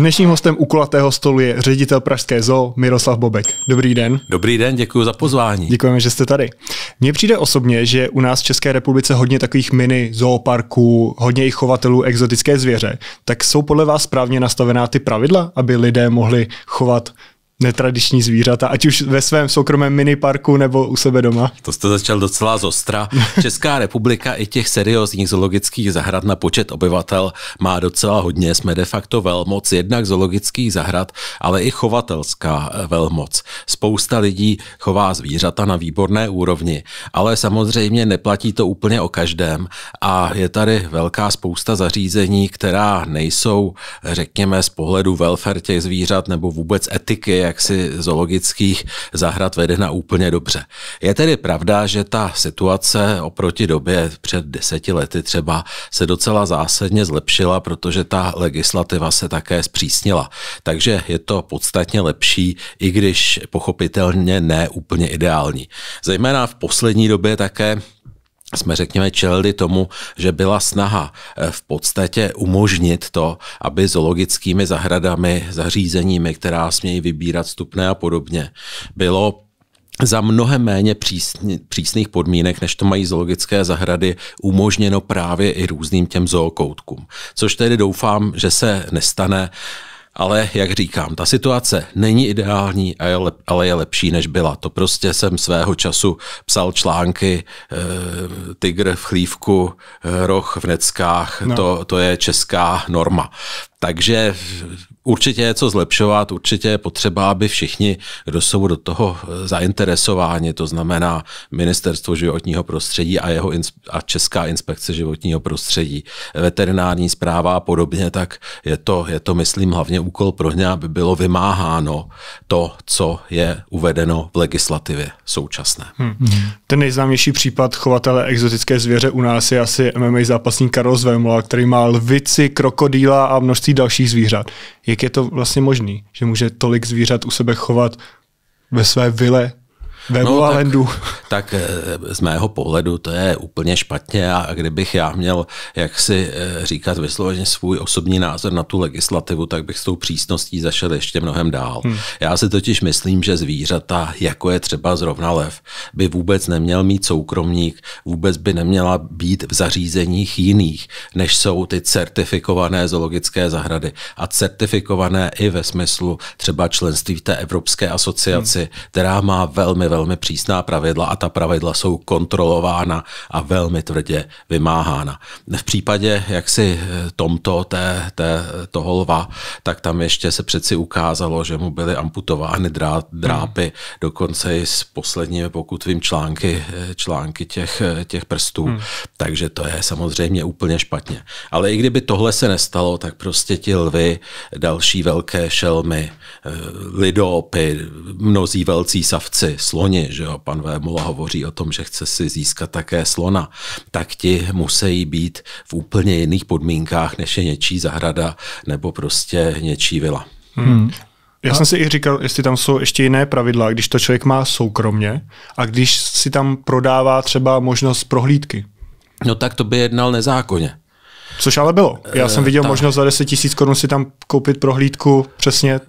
Dnešním hostem u kulatého stolu je ředitel Pražské zoo Miroslav Bobek. Dobrý den. Dobrý den, děkuji za pozvání. Děkujeme, že jste tady. Mně přijde osobně, že u nás v České republice hodně takových mini zooparků, hodně i chovatelů exotické zvěře. Tak jsou podle vás správně nastavená ty pravidla, aby lidé mohli chovat netradiční zvířata, ať už ve svém soukromém miniparku nebo u sebe doma. To jste začal docela zostra. Česká republika i těch seriózních zoologických zahrad na počet obyvatel má docela hodně. Jsme de facto velmoc, jednak zoologických zahrad, ale i chovatelská eh, velmoc. Spousta lidí chová zvířata na výborné úrovni, ale samozřejmě neplatí to úplně o každém a je tady velká spousta zařízení, která nejsou, řekněme, z pohledu welfare těch zvířat nebo vůbec etiky, jaksi zoologických zahrad vedena úplně dobře. Je tedy pravda, že ta situace oproti době před deseti lety třeba se docela zásadně zlepšila, protože ta legislativa se také zpřísnila. Takže je to podstatně lepší, i když pochopitelně ne úplně ideální. Zejména v poslední době také jsme, řekněme, čelili tomu, že byla snaha eh, v podstatě umožnit to, aby zoologickými zahradami, zařízeními, která smějí vybírat stupné a podobně, bylo za mnohem méně přísných podmínek, než to mají zoologické zahrady, umožněno právě i různým těm zookoutkům. Což tedy doufám, že se nestane. Ale jak říkám, ta situace není ideální, ale je lepší, než byla. To prostě jsem svého času psal články e, Tygr v chlívku, eh, roh v neckách, no. to, to je česká norma. Takže určitě je co zlepšovat, určitě je potřeba, aby všichni, kdo jsou do toho eh, zainteresováni, to znamená Ministerstvo životního prostředí a, jeho a Česká inspekce životního prostředí, veterinární zpráva a podobně, tak je to, je to myslím, hlavně úkol pro ně, aby bylo vymáháno to, co je uvedeno v legislativě současné. Hmm. Ten nejznámější případ chovatele exotické zvěře u nás je asi MMA zápasník Karol Zvemla, který má lvici, krokodýla a množství množství dalších zvířat. Jak je to vlastně možné, že může tolik zvířat u sebe chovat ve své vile webu no, a tak, Tak eh, z mého pohledu to je úplně špatně a kdybych já měl jak si eh, říkat vysloveně svůj osobní názor na tu legislativu, tak bych s tou přísností zašel ještě mnohem dál. Hmm. Já si totiž myslím, že zvířata, jako je třeba zrovna lev, by vůbec neměl mít soukromník, vůbec by neměla být v zařízeních jiných, než jsou ty certifikované zoologické zahrady. A certifikované i ve smyslu třeba členství té Evropské asociaci, hmm. která má velmi, velmi velmi přísná pravidla a ta pravidla jsou kontrolována a velmi tvrdě vymáhána. V případě jak si eh, tomto, té, té, toho lva, tak tam ještě se přeci ukázalo, že mu byly amputovány drá, drápy, hmm. dokonce i s posledními, pokud vím, články, eh, články těch, eh, těch prstů. Hmm. Takže to je samozřejmě úplně špatně. Ale i kdyby tohle se nestalo, tak prostě ti lvy, další velké šelmy, lidopy, mnozí velcí savci, sloní, koni, že jo, pan Vémola hovoří o tom, že chce si získat také slona, tak ti musí být v úplně jiných podmínkách, než je něčí zahrada nebo prostě něčí vila. Hmm. Já a... jsem si i říkal, jestli tam jsou ještě jiné pravidla, když to člověk má soukromně a když si tam prodává třeba možnost prohlídky. No tak to by jednal nezákonně. Což ale bylo. Já eh, jsem viděl ta... možnost za 10 tisíc korun si tam koupit prohlídku přesně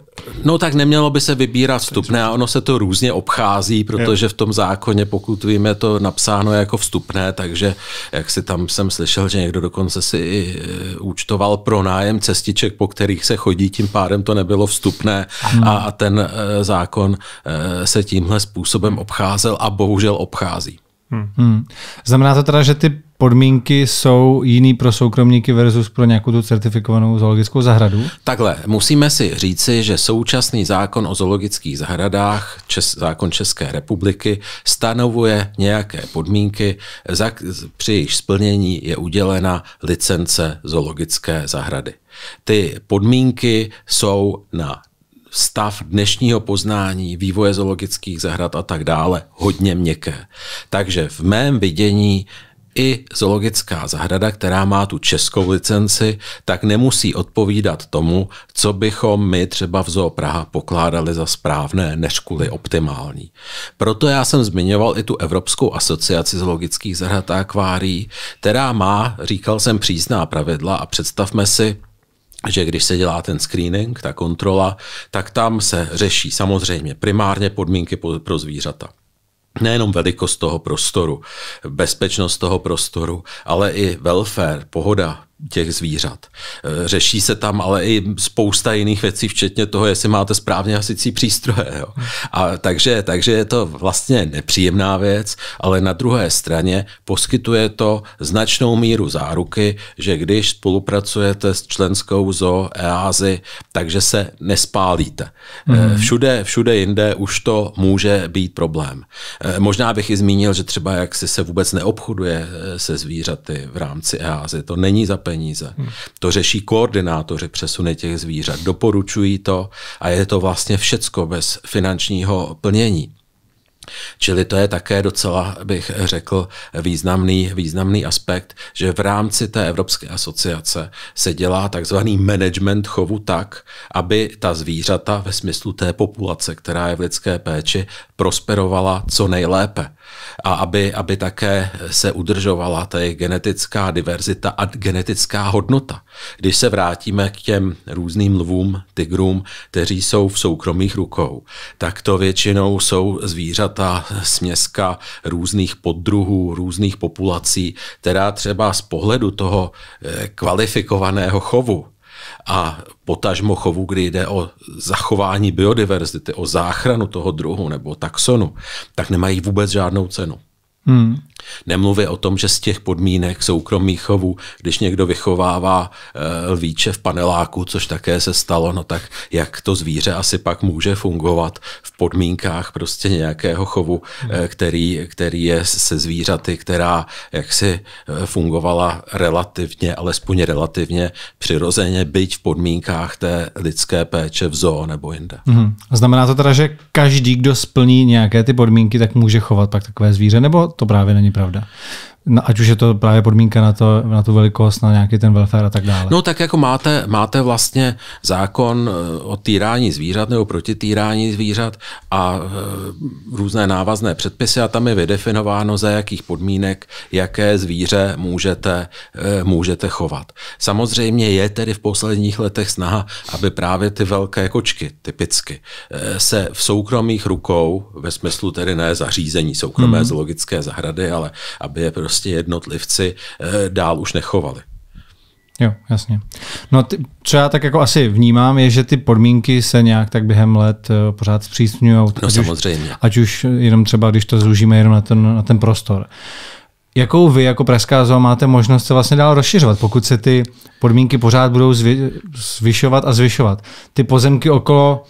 No tak nemělo by se vybírat vstupné a ono se to různě obchází, protože v tom zákoně, pokud víme je to napsáno jako vstupné, takže jak si tam jsem slyšel, že někdo dokonce si i e, účtoval pro nájem cestiček, po kterých se chodí, tím pádem to nebylo vstupné hmm. a, a ten e, zákon e, se tímhle způsobem obcházel a bohužel obchází. Hmm. Hmm. Znamená to teda, že ty podmínky jsou jiný pro soukromníky versus pro nějakou tu certifikovanou zoologickou zahradu? Takhle, musíme si říci, že současný zákon o zoologických zahradách, čes, zákon České republiky, stanovuje nějaké podmínky, za, při jejich splnění je udělena licence zoologické zahrady. Ty podmínky jsou na stav dnešního poznání, vývoje zoologických zahrad a tak dále hodně měkké. Takže v mém vidění i zoologická zahrada, která má tu českou licenci, tak nemusí odpovídat tomu, co bychom my třeba v Zoo Praha pokládali za správné, než kvůli optimální. Proto já jsem zmiňoval i tu Evropskou asociaci zoologických zahrad a akvárií, která má, říkal jsem, přízná pravidla a představme si, že když se dělá ten screening, ta kontrola, tak tam se řeší samozřejmě primárně podmínky pro zvířata nejenom velikost toho prostoru, bezpečnost toho prostoru, ale i welfare, pohoda těch zvířat. E, řeší se tam ale i spousta jiných věcí, včetně toho, jestli máte správně hasicí přístroje. Jo. A takže, takže je to vlastně nepříjemná věc, ale na druhé straně poskytuje to značnou míru záruky, že když spolupracujete s členskou ZO EASY, takže se nespálíte. Mm. Všude, všude jinde už to může být problém. E, možná bych i zmínil, že třeba jak si se vůbec neobchoduje se zvířaty v rámci EASY, to není zapečetěné peníze. Hmm. To řeší koordinátoři přesuny těch zvířat, doporučují to a je to vlastně všecko bez finančního plnění. Čili to je také docela, bych řekl, významný, významný aspekt, že v rámci té Evropské asociace se dělá takzvaný management chovu tak, aby ta zvířata ve smyslu té populace, která je v lidské péči, prosperovala co nejlépe a aby, aby také se udržovala ta genetická diverzita a genetická hodnota. Když se vrátíme k těm různým lvům, tigrům, kteří jsou v soukromých rukou, tak to většinou jsou zvířata směska různých poddruhů, různých populací, která třeba z pohledu toho eh, kvalifikovaného chovu a potažmo chovu, kdy jde o zachování biodiverzity, o záchranu toho druhu nebo taxonu, tak nemají vůbec žádnou cenu. Hmm. Nemluvě o tom, že z těch podmínek soukromých chovů, když někdo vychovává eh, lvíče v paneláku, což také se stalo, no tak jak to zvíře asi pak může fungovat v podmínkách prostě nějakého chovu, eh, který, který je se zvířaty, která jaksi eh, fungovala relativně, alespoň relativně přirozeně, byť v podmínkách té lidské péče v zoo nebo jinde. Hmm. Znamená to teda, že každý, kdo splní nějaké ty podmínky, tak může chovat pak takové zvíře, nebo to právě není pravda. No, ať už je to právě podmínka na, to, na tu velikost, na nějaký ten welfare a tak dále. No tak jako máte, máte vlastně zákon eh, o týrání zvířat nebo proti týrání zvířat a e, různé návazné předpisy a tam je vydefinováno, za jakých podmínek, jaké zvíře můžete, e, můžete chovat. Samozřejmě je tedy v posledních letech snaha, aby právě ty velké kočky typicky e, se v soukromých rukou, ve smyslu tedy ne zařízení soukromé hmm. zoologické zahrady, ale aby je prostě prostě jednotlivci eh, dál už nechovali. Jo, jasně. No ty, co já tak jako asi vnímám, je, že ty podmínky se nějak tak během let eh, pořád zpřísňují. No ať samozřejmě. Už, ať už jenom třeba, když to zúžíme jenom na ten, na ten prostor. Jakou vy jako Pražská zoo máte možnost se vlastně dál rozšiřovat, pokud se ty podmínky pořád budou zvy, zvyšovat a zvyšovat? Ty pozemky okolo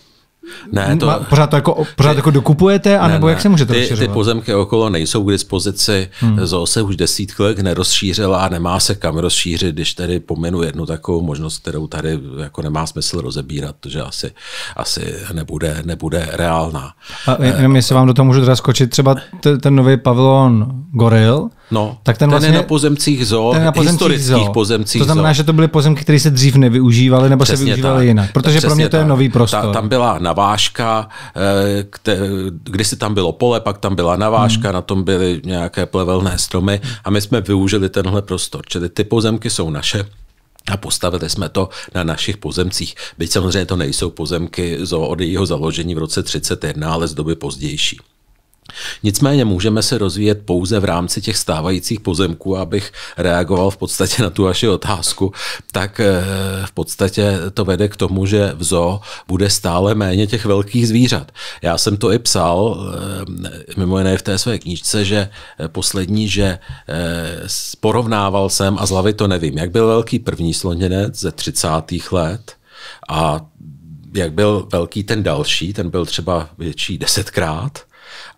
ne, to... Pořád to jako, pořád ty, jako dokupujete, anebo ne, ne, jak se můžete ty, Ty pozemky okolo nejsou k dispozici, hmm. ZOO se už desítky let nerozšířila a nemá se kam rozšířit, když tady pominu jednu takovou možnost, kterou tady jako nemá smysl rozebírat, protože asi, asi nebude, nebude reálná. A jenom eh, jestli vám do toho můžu teda skočit, třeba ten nový pavilon Goril, No, tak ten, ten vlastně, je na pozemcích zoo, ten na pozemcích historických zoo. pozemcích To znamená, zoo. že to byly pozemky, které se dřív nevyužívaly nebo přesně se využívaly jinak, protože pro mě to je nový prostor. Ta, tam byla navážka, eh, kde, si tam bylo pole, pak tam byla navážka, hmm. na tom byly nějaké plevelné stromy a my jsme využili tenhle prostor. Čili ty pozemky jsou naše, a postavili jsme to na našich pozemcích. Byť samozřejmě to nejsou pozemky od jejího založení v roce 31, ale z doby pozdější. Nicméně můžeme se rozvíjet pouze v rámci těch stávajících pozemků, abych reagoval v podstatě na tu vaši otázku, tak eh, v podstatě to vede k tomu, že v zoo bude stále méně těch velkých zvířat. Já jsem to i psal, eh, mimo jiné v té své knížce, že eh, poslední, že porovnával jsem, a z hlavy to nevím, jak byl velký první sloněnec ze 30. let a jak byl velký ten další, ten byl třeba větší desetkrát,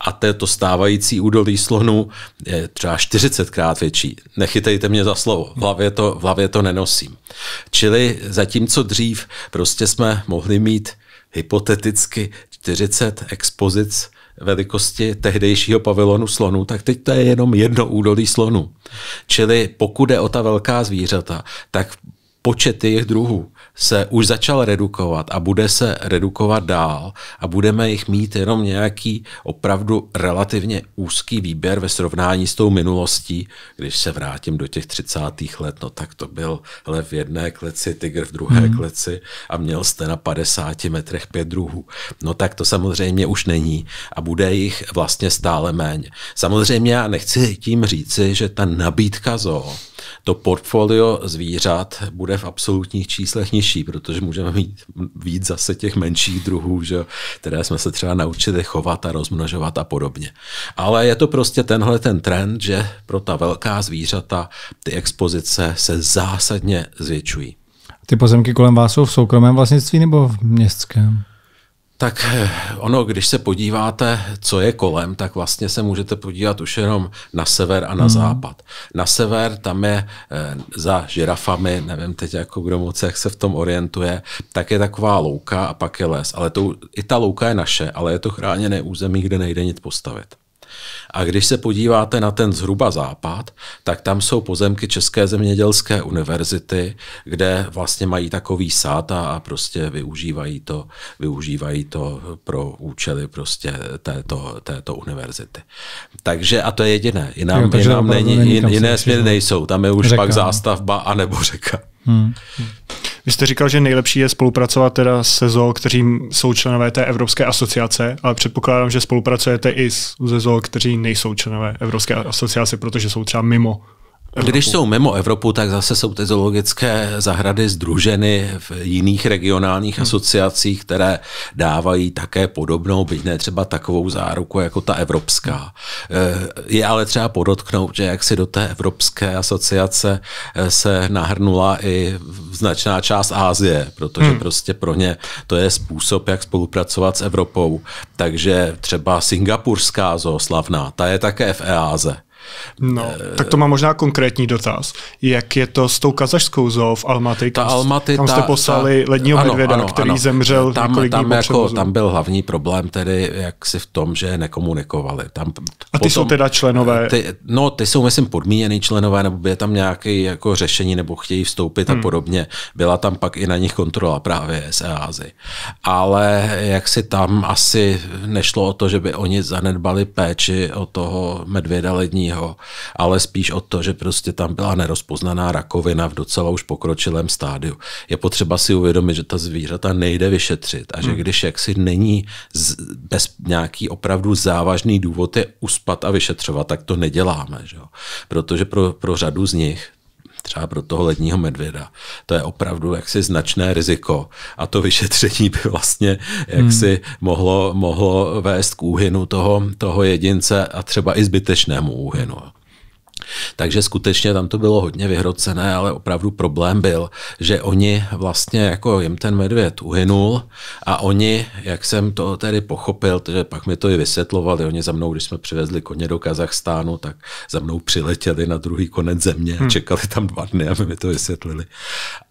a to stávající údolí slonu je třeba 40krát větší. Nechytejte mě za slovo, v hlavě, to, v hlavě to nenosím. Čili zatímco dřív prostě jsme mohli mít hypoteticky 40 expozic velikosti tehdejšího pavilonu slonů, tak teď to je jenom jedno údolí slonů. Čili pokud je o ta velká zvířata, tak počet jejich druhů se už začal redukovat a bude se redukovat dál a budeme jich mít jenom nějaký opravdu relativně úzký výběr ve srovnání s tou minulostí. Když se vrátím do těch 30. let, no tak to byl lev v jedné kleci, tygr v druhé hmm. kleci a měl jste na 50 metrech pět druhů. No tak to samozřejmě už není a bude jich vlastně stále méně. Samozřejmě já nechci tím říci, že ta nabídka zoo, to portfolio zvířat bude bude v absolutních číslech nižší, protože můžeme mít víc zase těch menších druhů, že, které jsme se třeba naučili chovat a rozmnožovat a podobně. Ale je to prostě tenhle ten trend, že pro ta velká zvířata ty expozice se zásadně zvětšují. Ty pozemky kolem vás jsou v soukromém vlastnictví nebo v městském? Tak eh, ono, když se podíváte, co je kolem, tak vlastně se můžete podívat už jenom na sever a na hmm. západ. Na sever tam je eh, za žirafami, nevím teď jako kdo moc, jak se v tom orientuje, tak je taková louka a pak je les. Ale to, i ta louka je naše, ale je to chráněné území, kde nejde nic postavit. A když se podíváte na ten zhruba západ, tak tam jsou pozemky České zemědělské univerzity, kde vlastně mají takový sád a prostě využívají to, využívají to pro účely prostě této, této univerzity. Takže a to je jediné. Jinám, jo, jinám není, není jiné směry nejsou. Tam je už řeka. pak zástavba anebo řeka. Hmm. Vy jste říkal, že nejlepší je spolupracovat teda se ZOO, kteří jsou členové té Evropské asociace, ale předpokládám, že spolupracujete i se ZOO, kteří nejsou členové Evropské asociace, protože jsou třeba mimo Evropu. Když jsou mimo Evropu, tak zase jsou ty zoologické zahrady združeny v jiných regionálních hmm. asociacích, které dávají také podobnou, byť ne třeba takovou záruku jako ta evropská. Eh, je ale třeba podotknout, že jak si do té evropské asociace eh, se nahrnula i značná část Ázie, protože hmm. prostě pro ně to je způsob, jak spolupracovat s Evropou. Takže třeba singapurská zooslavná, ta je také v EAZE. No, e, tak to má možná konkrétní dotaz. Jak je to s tou kazašskou zoo v Almaty, ta Almaty, kam jste ta, poslali ta, ledního ano, medvěda, ano, který ano. zemřel tam, několik tam, dní jako, tam byl hlavní problém tedy jaksi v tom, že nekomunikovali. Tam A ty potom, jsou teda členové? Ty, no, ty jsou, myslím, podmíněný členové, nebo je tam nějaké jako řešení, nebo chtějí vstoupit hmm. a podobně. Byla tam pak i na nich kontrola právě e z EASY. Ale jak si tam asi nešlo o to, že by oni zanedbali péči o toho medvěda ledního, zásadního, ale spíš o to, že prostě tam byla nerozpoznaná rakovina v docela už pokročilém stádiu. Je potřeba si uvědomit, že ta zvířata nejde vyšetřit a že hmm. když jaksi není z, bez nějaký opravdu závažný důvod je uspat a vyšetřovat, tak to neděláme. Že jo? Protože pro, pro řadu z nich třeba pro toho ledního medvěda. To je opravdu jaksi značné riziko a to vyšetření by vlastně jaksi hmm. mohlo, mohlo vést k úhynu toho, toho jedince a třeba i zbytečnému úhynu. Takže skutečně tam to bylo hodně vyhrocené, ale opravdu problém byl, že oni vlastně jako jim ten medvěd uhynul a oni, jak jsem to tedy pochopil, že pak mi to i vysvětlovali, oni za mnou, když jsme přivezli koně do Kazachstánu, tak za mnou přiletěli na druhý konec země, hmm. čekali tam dva dny, aby mi to vysvětlili.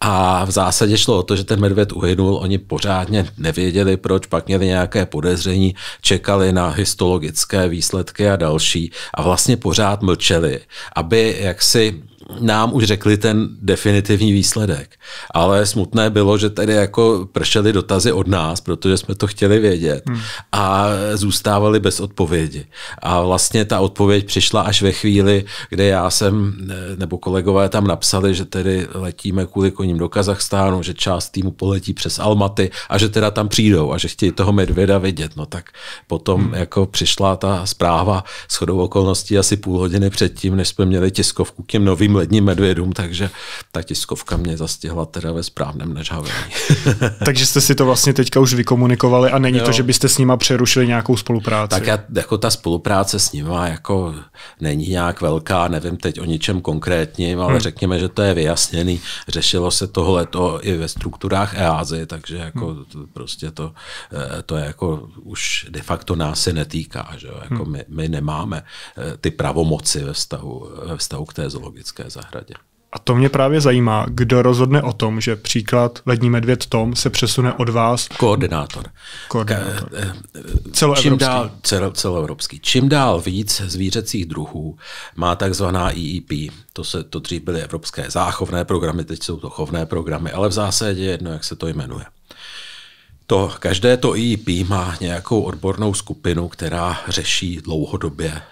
A v zásadě šlo o to, že ten medvěd uhynul, oni pořádně nevěděli proč, pak měli nějaké podezření, čekali na histologické výsledky a další a vlastně pořád mlčeli aby jaksi nám už řekli ten definitivní výsledek. Ale smutné bylo, že tady jako pršely dotazy od nás, protože jsme to chtěli vědět hmm. a zůstávali bez odpovědi. A vlastně ta odpověď přišla až ve chvíli, kde já jsem, nebo kolegové tam napsali, že tedy letíme kvůli koním do Kazachstánu, že část týmu poletí přes Almaty a že teda tam přijdou a že chtějí toho medvěda vidět. No tak potom hmm. jako přišla ta zpráva s okolností asi půl hodiny předtím, než jsme měli tiskovku k těm novým ledním medvědům, takže ta tiskovka mě zastihla teda ve správném nežavení. takže jste si to vlastně teďka už vykomunikovali a není jo. to, že byste s nima přerušili nějakou spolupráci? Tak já, jako ta spolupráce s nima jako není nějak velká, nevím teď o ničem konkrétním, ale hmm. řekněme, že to je vyjasněný. Řešilo se tohle to i ve strukturách EASY, takže jako hmm. to, prostě to, eh, to je jako už de facto nás se netýká, že jako hmm. my, my nemáme eh, ty pravomoci ve vztahu, ve vztahu k té zoologické zahradě. A to mě právě zajímá, kdo rozhodne o tom, že příklad lední medvěd Tom se přesune od vás. Koordinátor. Koordinátor. Eh, eh, celoevropský. Čím dál, celo, celoevropský. Čím dál víc zvířecích druhů má takzvaná EEP. To, se, to dřív byly evropské záchovné programy, teď jsou to chovné programy, ale v zásadě jedno, jak se to jmenuje. To, každé to IEP má nějakou odbornou skupinu, která řeší dlouhodobě,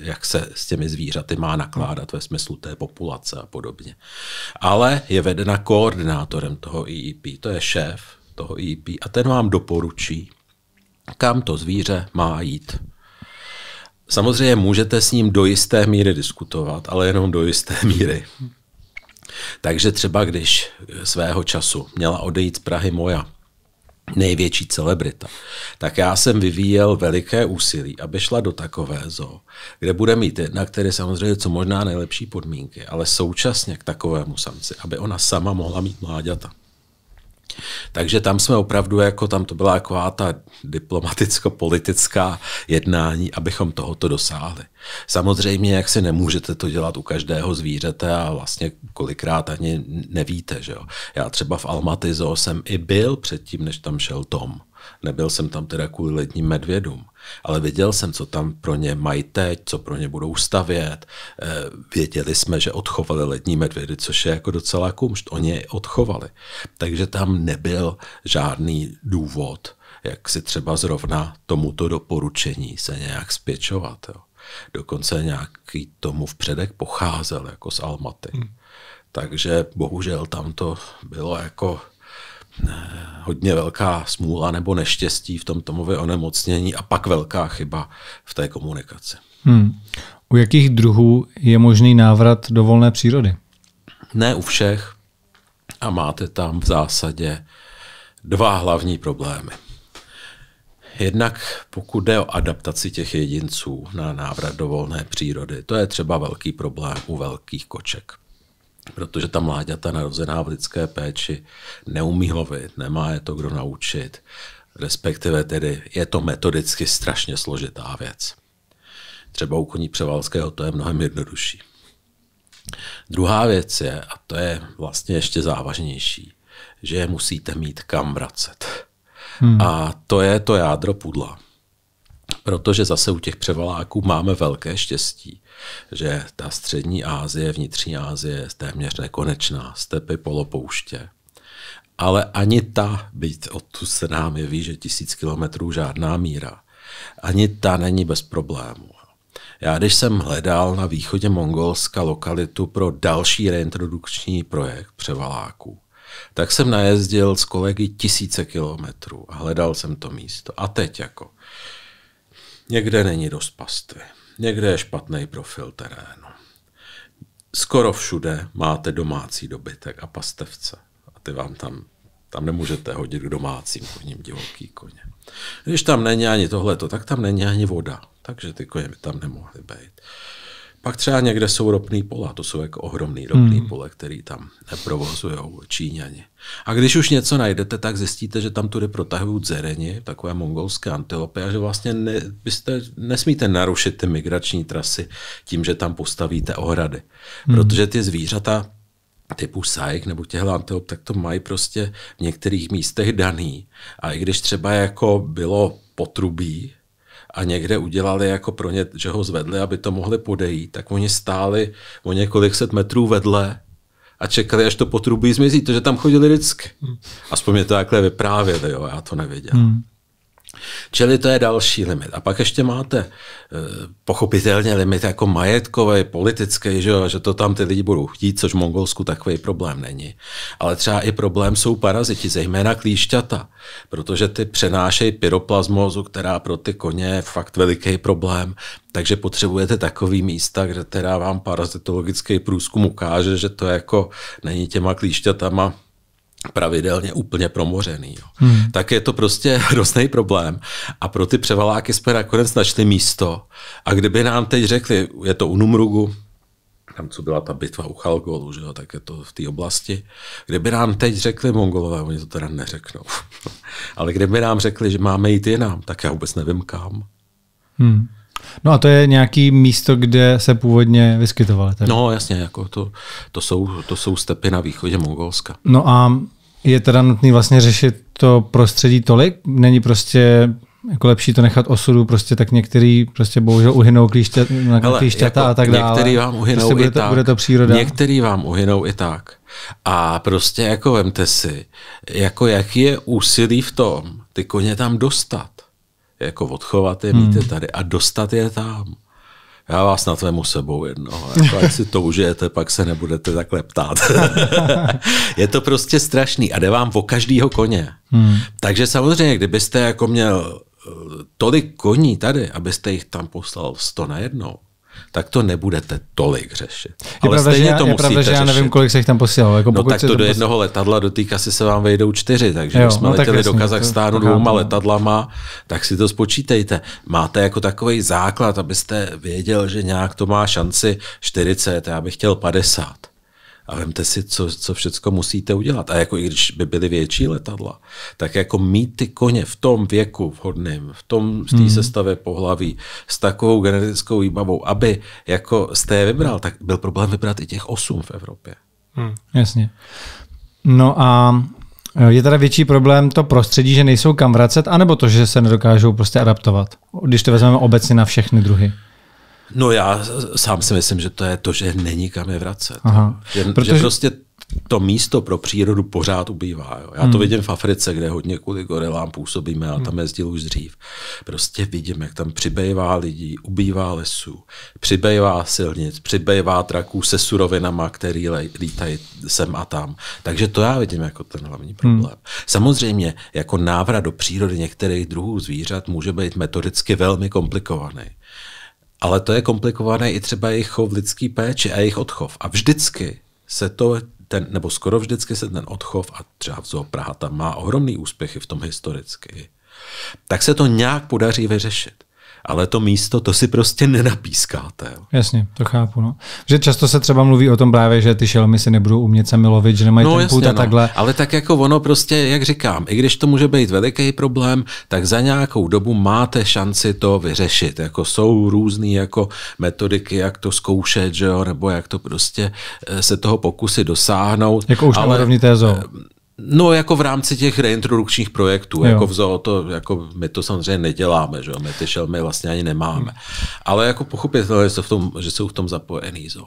jak se s těmi zvířaty má nakládat ve smyslu té populace a podobně. Ale je vedena koordinátorem toho IEP, to je šéf toho IEP a ten vám doporučí, kam to zvíře má jít. Samozřejmě můžete s ním do jisté míry diskutovat, ale jenom do jisté míry. Takže třeba když svého času měla odejít z Prahy moja největší celebrita, tak já jsem vyvíjel veliké úsilí, aby šla do takové zoo, kde bude mít na které samozřejmě co možná nejlepší podmínky, ale současně k takovému samci, aby ona sama mohla mít mláďata. Takže tam jsme opravdu, jako tam to byla jako ta diplomaticko-politická jednání, abychom tohoto dosáhli. Samozřejmě, jak si nemůžete to dělat u každého zvířete a vlastně kolikrát ani nevíte. Že jo? Já třeba v Almaty zoo jsem i byl předtím, než tam šel Tom. Nebyl jsem tam teda kvůli letním medvědům, ale věděl jsem, co tam pro ně mají teď, co pro ně budou stavět. Eh, věděli jsme, že odchovali lední medvědy, což je jako docela kumšt. Oni je odchovali. Takže tam nebyl žádný důvod, jak si třeba zrovna tomuto doporučení se nějak spěčovat. Jo. Dokonce nějaký tomu v předek pocházel jako z Almaty. Hmm. Takže bohužel tam to bylo jako hodně velká smůla nebo neštěstí v tom Tomově onemocnění a pak velká chyba v té komunikaci. Hmm. U jakých druhů je možný návrat do volné přírody? Ne u všech a máte tam v zásadě dva hlavní problémy. Jednak pokud jde o adaptaci těch jedinců na návrat do volné přírody, to je třeba velký problém u velkých koček protože ta mláďata narozená v lidské péči neumí lovit, nemá je to kdo naučit, respektive tedy je to metodicky strašně složitá věc. Třeba u koní převalského to je mnohem jednodušší. Druhá věc je, a to je vlastně ještě závažnější, že je musíte mít kam vracet. Hmm. A to je to jádro pudla protože zase u těch převaláků máme velké štěstí, že ta střední Ázie, vnitřní Ázie je téměř nekonečná, stepy, polopouště. Ale ani ta, byť odtud se nám jeví, že tisíc kilometrů žádná míra, ani ta není bez problémů. Já když jsem hledal na východě Mongolska lokalitu pro další reintrodukční projekt převaláků, tak jsem najezdil s kolegy tisíce kilometrů a hledal jsem to místo. A teď jako. Někde není dost pastvy, někde je špatný profil terénu. Skoro všude máte domácí dobytek a pastevce. A ty vám tam, tam nemůžete hodit k domácím koním divoký koně. Když tam není ani tohleto, tak tam není ani voda. Takže ty koně by tam nemohly být. Pak třeba někde jsou ropný pola, to jsou jako ohromný ropný hmm. pole, který tam neprovozují Číňani. A když už něco najdete, tak zjistíte, že tam tudy protahují dzereni, takové mongolské antilopy, a že vlastně ne, byste, nesmíte narušit ty migrační trasy tím, že tam postavíte ohrady. Hmm. Protože ty zvířata typu sajk nebo těchto antilop, tak to mají prostě v některých místech daný. A i když třeba jako bylo potrubí a někde udělali jako pro ně, že ho zvedli, aby to mohli podejít, tak oni stáli o několik set metrů vedle a čekali, až to potrubí zmizí, že tam chodili vždycky. Hmm. Aspoň mě to takhle vyprávěli, jo, já to nevěděl. Hmm. Čili to je další limit. A pak ještě máte eh, pochopitelně limit jako majetkový, politický, že, jo, že to tam ty lidi budou chtít, což v Mongolsku takový problém není. Ale třeba i problém jsou paraziti, zejména klíšťata, protože ty přenášejí pyroplazmózu, která pro ty koně je fakt veliký problém. Takže potřebujete takový místa, kde teda vám parazitologický průzkum ukáže, že to jako není těma klíšťatama pravidelně úplně promořený. Jo. Hmm. Tak je to prostě hrozný problém. A pro ty převaláky jsme nakonec našli místo. A kdyby nám teď řekli, je to u Numrugu, tam, co byla ta bitva u Chalgolu, že jo, tak je to v té oblasti. Kdyby nám teď řekli mongolové, oni to teda neřeknou, ale kdyby nám řekli, že máme jít jinam, tak já vůbec nevím kam. Hmm. No a to je nějaký místo, kde se původně Tak? No jasně, jako to, to, jsou, to jsou stepy na východě Mongolska. No a je teda nutný vlastně řešit to prostředí tolik? Není prostě jako lepší to nechat osudu, prostě tak některý prostě bohužel uhynou klíště, na Hele, klíšťata jako a tak dále. Některý vám prostě uhynou prostě bude, i to, tak. bude to příroda. Některý vám uhynou i tak. A prostě jako vemte si, jako jak je úsilí v tom, ty koně tam dostat. Jako odchovat je, hmm. mít je tady a dostat je tam. Já vás na tvému sebou jedno. Jako, ať si to užijete, pak se nebudete takhle ptát. je to prostě strašný a jde vám o každýho koně. Hmm. Takže samozřejmě, kdybyste jako měl eh, tolik koní tady, abyste jich tam poslal sto na jednou, tak to nebudete tolik řešit. Je Ale pravda, stejně to je musíte pravda, že já nevím, kolik se jich tam posílal. Jako no tak to do jednoho jednoho letadla dotýká se se vám vejdou čtyři, takže jo, jsme no, letěli jasný, do Kazachstánu dvouma letadlama, tak si to spočítejte. Máte jako takový základ, abyste věděl, že nějak to má šanci 40, já bych chtěl 50. A vemte si, co, co všechno musíte udělat. A jako i když by byly větší letadla, tak jako mít ty koně v tom věku vhodném, v tom v té hmm. sestave pohlaví, s takovou genetickou výbavou, aby jako jste je vybral, tak byl problém vybrat i těch osm v Evropě. Hmm. Jasně. No a eh, je teda větší problém to prostředí, že nejsou kam vracet, anebo to, že se nedokážou prostě adaptovat, když to vezmeme obecně na všechny druhy? No já sám si myslím, že to je to, že není kam je vracet. Aha. Že, Protože... že prostě to místo pro přírodu pořád ubývá. Jo. Já hmm. to vidím v Africe, kde hodně kvůli gorilám působíme, a tam hmm. jezdil už dřív. Prostě vidím, jak tam přibývá lidí, ubývá lesů, přibývá silnic, přibývá traků se surovinama, který lítají sem a tam. Takže to já vidím jako ten hlavní hmm. problém. Hmm. Samozřejmě, jako návrat do přírody některých druhů zvířat může být metodicky velmi komplikovaný ale to je komplikované i třeba jejich chov lidský péči a jejich odchov. A vždycky se to ten, nebo skoro vždycky se ten odchov, a třeba v Zoo Praha tam má ohromný úspěchy v tom historicky, tak se to nějak podaří vyřešit ale to místo, to si prostě nenapískáte. Jasně, to chápu. No. Že často se třeba mluví o tom právě, že ty šelmy si nebudou umět se milovit, že nemají no, ten půd a no. takhle. Ale tak jako ono prostě, jak říkám, i když to může být veliký problém, tak za nějakou dobu máte šanci to vyřešit. Jako jsou různé jako metodiky, jak to zkoušet, že jo, nebo jak to prostě eh, se toho pokusy dosáhnout. Jako už ale, na té zoo. Eh, No jako v rámci těch reintrodukčních projektů, jo. jako v zoo to, jako my to samozřejmě neděláme, že jo? my ty šelmy vlastně ani nemáme. Ale jako pochopitelně, že, to v tom, že jsou v tom zapojený zo.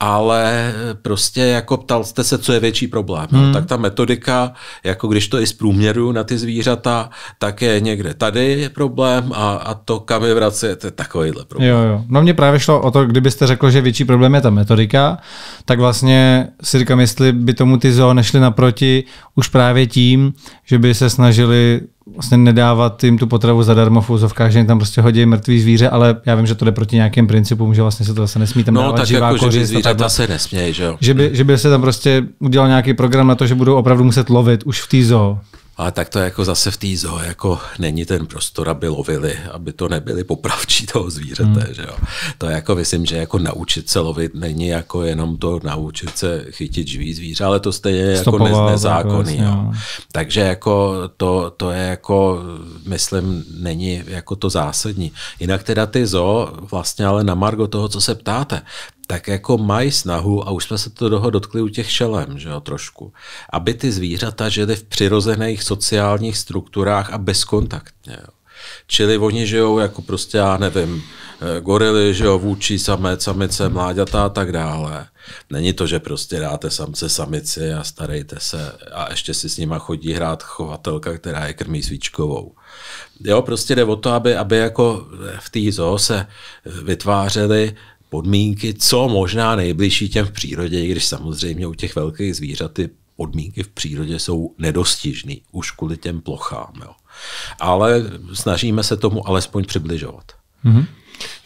Ale prostě jako ptal jste se, co je větší problém. Hmm. No? Tak ta metodika, jako když to i průměru na ty zvířata, tak je někde tady je problém a, a to, kam je je takovýhle problém. Jo, jo. No mně právě šlo o to, kdybyste řekl, že větší problém je ta metodika, tak vlastně si říkám, jestli by tomu ty zoo nešly naproti už právě tím, že by se snažili vlastně nedávat jim tu potravu zadarmo v úzovkách, že jim tam prostě hodí mrtvý zvíře, ale já vím, že to jde proti nějakým principům, že vlastně se to zase nesmí tam no, dávat tak živá jako, kořist. Že takhle, se nesmějí, že jo. Že by, hmm. že by se tam prostě udělal nějaký program na to, že budou opravdu muset lovit už v té zoo. A tak to jako zase v té zoo jako není ten prostor, aby lovili, aby to nebyli popravčí toho zvířete, hmm. že jo. To jako myslím, že jako naučit se lovit není jako jenom to naučit se chytit živý zvíře, ale to stejně je jako ne, nezákonný, jako, jo. No. Takže jako to, to je jako, myslím, není jako to zásadní. Jinak teda ty zoo, vlastně ale na margo toho, co se ptáte, tak jako mají snahu, a už jsme se to toho dotkli u těch šelem, že jo, trošku, aby ty zvířata žili v přirozených sociálních strukturách a bezkontaktně. Jo. Čili oni žijou jako prostě, já nevím, eh, gorily, že jo, vůči samec, samice, mláďata a tak dále. Není to, že prostě dáte samce samici a starejte se a ještě si s nima chodí hrát chovatelka, která je krmí svíčkovou. Jo, prostě jde o to, aby, aby jako v té zoo se vytvářely podmínky co možná nejbližší těm v přírodě, i když samozřejmě u těch velkých zvířat ty podmínky v přírodě jsou nedostižné už kvůli těm plochám. Jo. Ale snažíme se tomu alespoň přibližovat. Mm-hmm.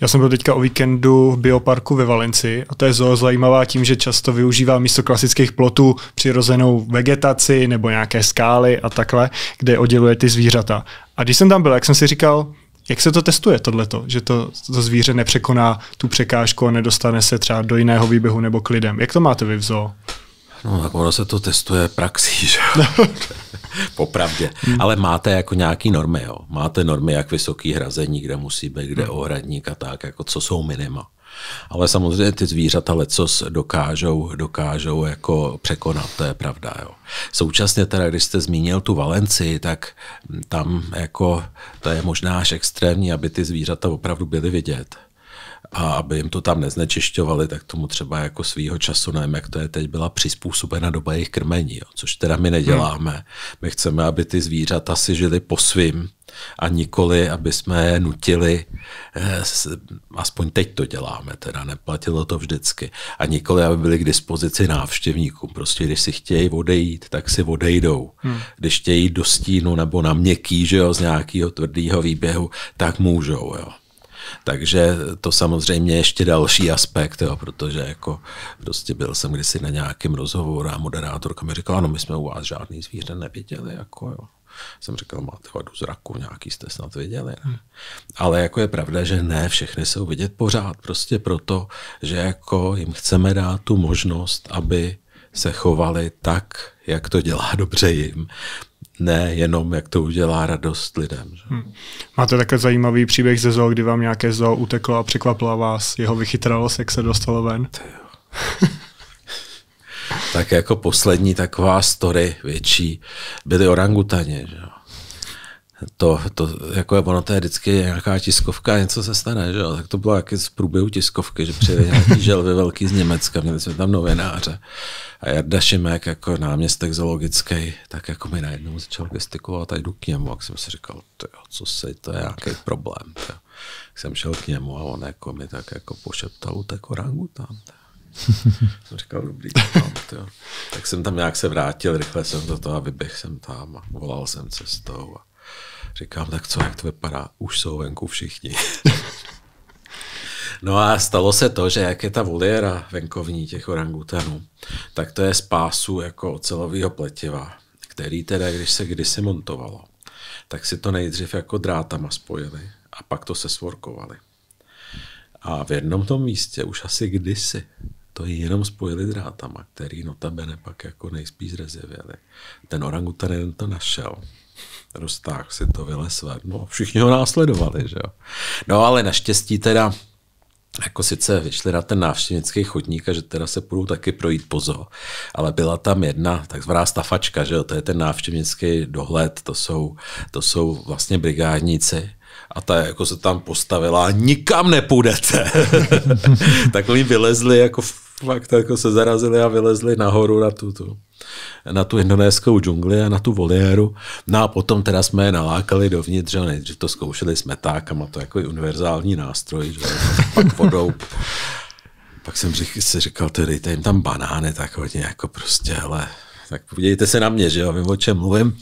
Já jsem byl teďka o víkendu v bioparku ve Valenci a to je zoo zajímavá tím, že často využívá místo klasických plotů přirozenou vegetaci nebo nějaké skály a takhle, kde odděluje ty zvířata. A když jsem tam byl, jak jsem si říkal, jak se to testuje, tohleto, že to, to zvíře nepřekoná tu překážku a nedostane se třeba do jiného výběhu nebo k lidem? Jak to máte vy v zoo? No, tak ono se to testuje praxí, že jo? No, Popravdě. Hmm. Ale máte jako nějaký normy, jo? Máte normy, jak vysoký hrazení, kde musí být, kde hmm. ohradník a tak, jako co jsou minima. Ale samozřejmě ty zvířata lecos dokážou, dokážou jako překonat, to je pravda. Jo. Současně teda, když jste zmínil tu valenci, tak tam jako to je možná až extrémní, aby ty zvířata opravdu byly vidět a aby jim to tam neznečišťovali, tak tomu třeba jako svýho času, nevím, jak to je teď, byla přizpůsobena doba jejich krmení, jo, což teda my neděláme. My chceme, aby ty zvířata si žili po svým a nikoli, aby jsme je nutili, eh, aspoň teď to děláme, teda neplatilo to vždycky, a nikoli, aby byli k dispozici návštěvníkům. Prostě když si chtějí odejít, tak si odejdou. Hmm. Když chtějí do stínu nebo na měkký, že jo, z nějakého tvrdého výběhu, tak můžou, jo. Takže to samozřejmě ještě další aspekt, jo, protože jako prostě byl jsem kdysi na nějakém rozhovoru a moderátorka mi říkala, no my jsme u vás žádný zvíře neviděli, jako jo jsem říkal, máte vadu zraku, nějaký jste snad viděli. Ne? Hmm. Ale jako je pravda, že ne, všechny jsou vidět pořád, prostě proto, že jako jim chceme dát tu možnost, aby se chovali tak, jak to dělá dobře jim ne jenom, jak to udělá radost lidem. Že? Hmm. Máte také zajímavý příběh ze zoo, kdy vám nějaké zoo uteklo a překvapila vás jeho vychytralost, jak se dostalo ven? tak jako poslední taková story větší byly orangutaně. Že? to, to, jako je, ono to je vždycky nějaká tiskovka, něco se stane, že jo? Tak to bylo jaký z průběhu tiskovky, že přijeli nějaký želvy velký z Německa, měli jsme tam novináře. A Jarda Šimek, jako náměstek zoologický, tak jako mi najednou začal gestikulovat a jdu k němu. A jsem si říkal, to co se, to je nějaký problém. Tak Jsem šel k němu a on jako mi tak jako pošeptal, utek orangután. jsem říkal, dobrý, tam, Tak jsem tam nějak se vrátil, rychle jsem do toho a vyběhl jsem tam a volal jsem cestou. A Říkám, tak co, jak to vypadá? Už jsou venku všichni. no a stalo se to, že jak je ta voliera venkovní těch orangutanů, tak to je z pásu jako ocelového pletiva, který teda, když se kdysi montovalo, tak si to nejdřív jako drátama spojili a pak to se svorkovali. A v jednom tom místě už asi kdysi to jenom spojili drátama, který notabene pak jako nejspíš zrezivěli. Ten orangutan jen to našel roztáhl si to vylesve. No, všichni ho následovali, že jo. No ale naštěstí teda, jako sice vyšli na ten návštěvnický chodník a že teda se půjdou taky projít pozo, ale byla tam jedna takzvaná stafačka, že jo, to je ten návštěvnický dohled, to jsou, to jsou vlastně brigádníci, a ta jako se tam postavila, nikam nepůjdete. Tak oni vylezli jako fakt jako se zarazili a vylezli nahoru na tu, tu, na tu indonéskou džungli a na tu voliéru. No a potom teda jsme je nalákali dovnitř, že nejdřív to zkoušeli s metákama, to jako univerzální nástroj, že pak vodou. pak jsem si říkal, tedy dejte jim tam banány, tak hodně jako prostě, ale tak podívejte se na mě, že jo, vím, o čem mluvím,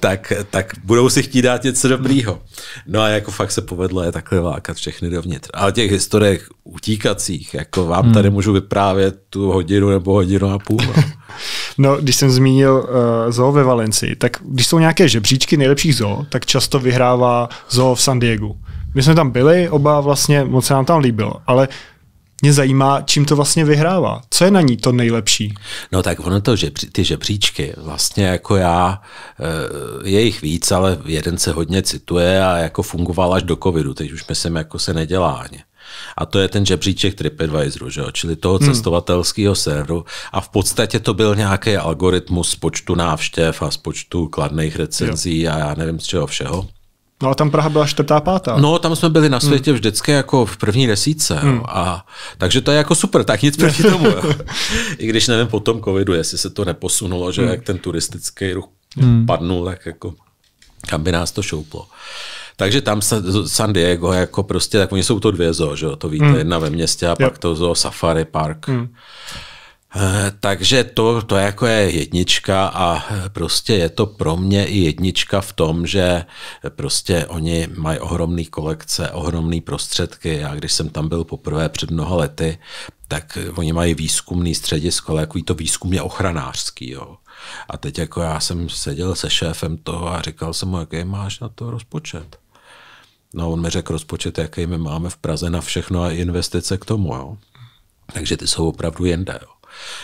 tak, tak budou si chtít dát něco dobrýho. No a jako fakt se povedlo je takhle lákat všechny dovnitř. Ale těch historiek utíkacích, jako vám hmm. tady můžu vyprávět tu hodinu nebo hodinu a půl. No. No, když jsem zmínil uh, zoo ve Valenci, tak když jsou nějaké žebříčky nejlepších zoo, tak často vyhrává zoo v San Diego. My jsme tam byli, oba vlastně moc se nám tam líbilo, ale mě zajímá, čím to vlastně vyhrává. Co je na ní to nejlepší? No tak ono to, že ty žebříčky, vlastně jako já, eh, je jich víc, ale jeden se hodně cituje a jako fungoval až do covidu, teď už myslím, jako se nedělá ani. A to je ten žebříček TripAdvisoru, že jo? čili toho hmm. cestovatelského serveru. A v podstatě to byl nějaký algoritmus z počtu návštěv a z počtu kladných recenzí jo. a já nevím z čeho všeho. No ale tam Praha byla čtvrtá, pátá. No, tam jsme byli na hmm. světě hmm. vždycky jako v první desíce. Hmm. a, takže to je jako super, tak nic proti tomu. Jo. I když nevím po tom covidu, jestli se to neposunulo, že hmm. jak ten turistický ruch hmm. padnul, tak jako kam by nás to šouplo. Takže tam San Diego jako prostě, tak oni jsou to dvě zoo, že jo, to víte, hmm. jedna ve městě a pak yep. to zoo Safari Park. Hmm. Eh, takže to, to jako je jednička a prostě je to pro mě i jednička v tom, že prostě oni mají ohromný kolekce, ohromné prostředky. Já když jsem tam byl poprvé před mnoha lety, tak oni mají výzkumný středisko, ale jako to výzkum je ochranářský. Jo. A teď jako já jsem seděl se šéfem toho a říkal jsem mu, jaký máš na to rozpočet. No on mi řekl rozpočet, jaký my máme v Praze na všechno a investice k tomu. Jo. Takže ty jsou opravdu jinde. Jo.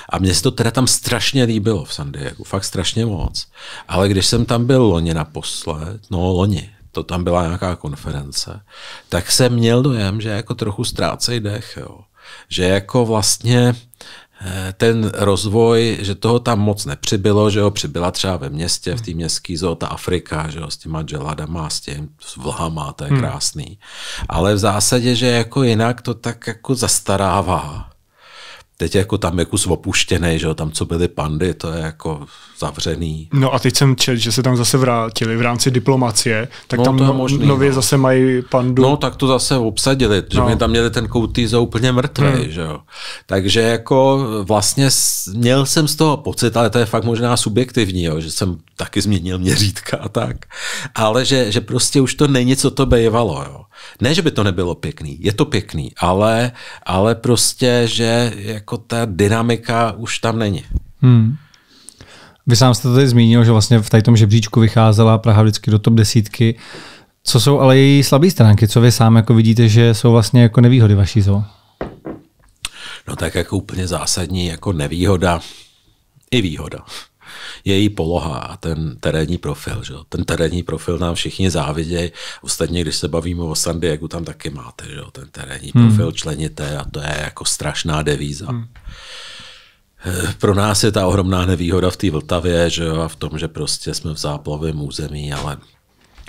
A mně se to teda tam strašně líbilo v San Diego, fakt strašně moc. Ale když jsem tam byl loni naposled, no loni, to tam byla nějaká konference, tak jsem měl dojem, že jako trochu ztrácej dech, jo. Že jako vlastně eh, ten rozvoj, že toho tam moc nepřibylo, že jo, přibyla třeba ve městě, v té městské zoo, ta Afrika, že jo, s těma dželadama, s těm s vlhama, to je hmm. krásný. Ale v zásadě, že jako jinak to tak jako zastarává teď jako tam kus opuštěný, že jo, tam co byly pandy, to je jako zavřený. No a teď jsem čet, že se tam zase vrátili v rámci diplomacie, tak no, tam je možný, nově no. zase mají pandu. No tak to zase obsadili, že no. tam měli ten za úplně mrtvý, hmm. že jo. Takže jako vlastně měl jsem z toho pocit, ale to je fakt možná subjektivní, jo, že jsem taky změnil měřítka a tak, ale že, že prostě už to není, co to bývalo, jo. Ne, že by to nebylo pěkný, je to pěkný, ale, ale prostě, že jako ta dynamika už tam není. Hmm. Vy sám jste to tady zmínil, že vlastně v tom žebříčku vycházela Praha vždycky do top desítky. Co jsou ale její slabé stránky? Co vy sám jako vidíte, že jsou vlastně jako nevýhody vaší zoo? No tak jako úplně zásadní jako nevýhoda i výhoda její poloha a ten terénní profil. Že? Ten terénní profil nám všichni závidějí. Ostatně, když se bavíme o San Diego, tam taky máte že? ten terénní hmm. profil členité a to je jako strašná devíza. Hmm. Eh, pro nás je ta ohromná nevýhoda v té Vltavě že a v tom, že prostě jsme v záplavě území, ale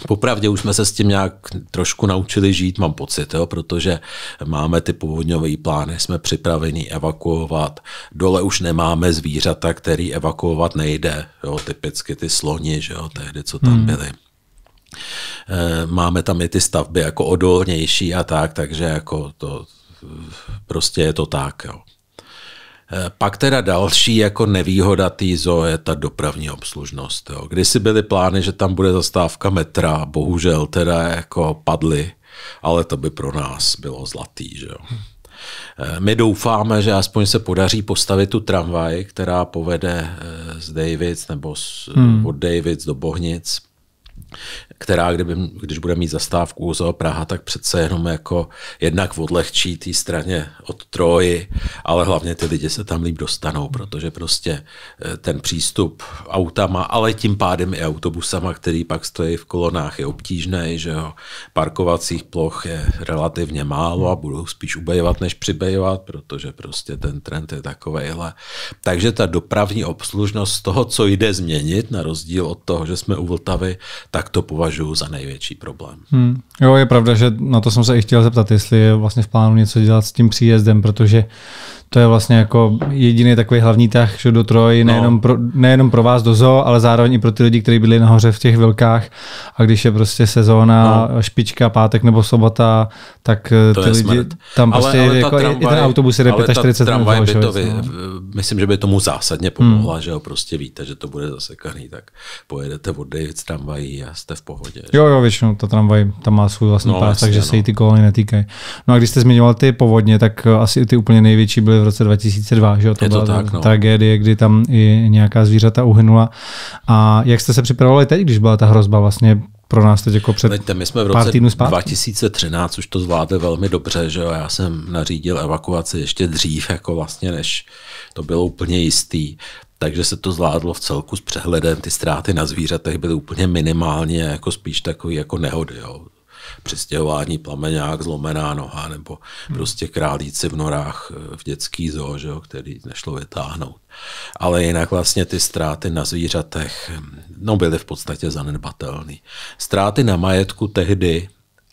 Popravdě už jsme se s tím nějak trošku naučili žít, mám pocit, jo, protože máme ty povodňové plány, jsme připraveni evakuovat. Dole už nemáme zvířata, který evakuovat nejde. Jo, typicky ty sloni, že jo, tehdy, co tam hmm. byly. Hmm. Máme tam i ty stavby jako odolnější a tak, takže jako to prostě je to tak. Jo. Eh, pak teda další jako nevýhoda té je ta dopravní obslužnost. Jo. Kdysi byly plány, že tam bude zastávka metra, bohužel teda jako padly, ale to by pro nás bylo zlatý. Že jo. Eh, my doufáme, že aspoň se podaří postavit tu tramvaj, která povede eh, z Davids nebo z, hmm. od Davids do Bohnic která, kdyby, když bude mít zastávku UZO Praha, tak přece jenom jako jednak odlehčí té straně od troji, ale hlavně ty lidi se tam líp dostanou, protože prostě eh, ten přístup autama, ale tím pádem i autobusama, který pak stojí v kolonách, je obtížný, že jo. Parkovacích ploch je relativně málo a budou spíš ubejovat, než přibejovat, protože prostě ten trend je takovejhle. Takže ta dopravní obslužnost toho, co jde změnit, na rozdíl od toho, že jsme u Vltavy, tak tak to považuji za největší problém. Hmm. Jo, je pravda, že na to jsem se i chtěl zeptat, jestli je vlastně v plánu něco dělat s tím příjezdem, protože to je vlastně jako jediný takový hlavní tah do Troj, no. nejenom, pro, nejenom pro vás do zoo, ale zároveň i pro ty lidi, kteří byli nahoře v těch vilkách a když je prostě sezóna, no. špička, pátek nebo sobota, tak eh, to ty lidi smrt. tam prostě ale, ale jako, tramvaj, i ten autobus jede 45 tramvaj by no. myslím, že by tomu zásadně pomohla, hmm. že jo, prostě víte, že to bude zasekaný, tak pojedete vody z tramvají a jste v pohodě. Jo, jo, většinou ta tramvaj tam má svůj vlastní no, pás, vlastně, takže no. se jí ty kolony netýkají. No a když jste zmiňoval ty povodně, tak eh, asi ty úplně největší byly v roce 2002, že jo? To, je to byla tak, no. tragédie, kdy tam i nějaká zvířata uhynula. A jak jste se připravovali teď, když byla ta hrozba vlastně pro nás teď jako před Veďte, my jsme v roce 2013 už to zvládli velmi dobře, že jo? já jsem nařídil evakuaci ještě dřív, jako vlastně, než to bylo úplně jistý. Takže se to zvládlo v celku s přehledem, ty ztráty na zvířatech byly úplně minimálně, jako spíš takový jako nehody. Jo? přestěhování plameňák, zlomená noha, nebo hmm. prostě králíci v norách eh, v dětský zoo, že jo, který nešlo vytáhnout. Ale jinak vlastně ty ztráty na zvířatech hm, no, byly v podstatě zanedbatelné. Ztráty na majetku tehdy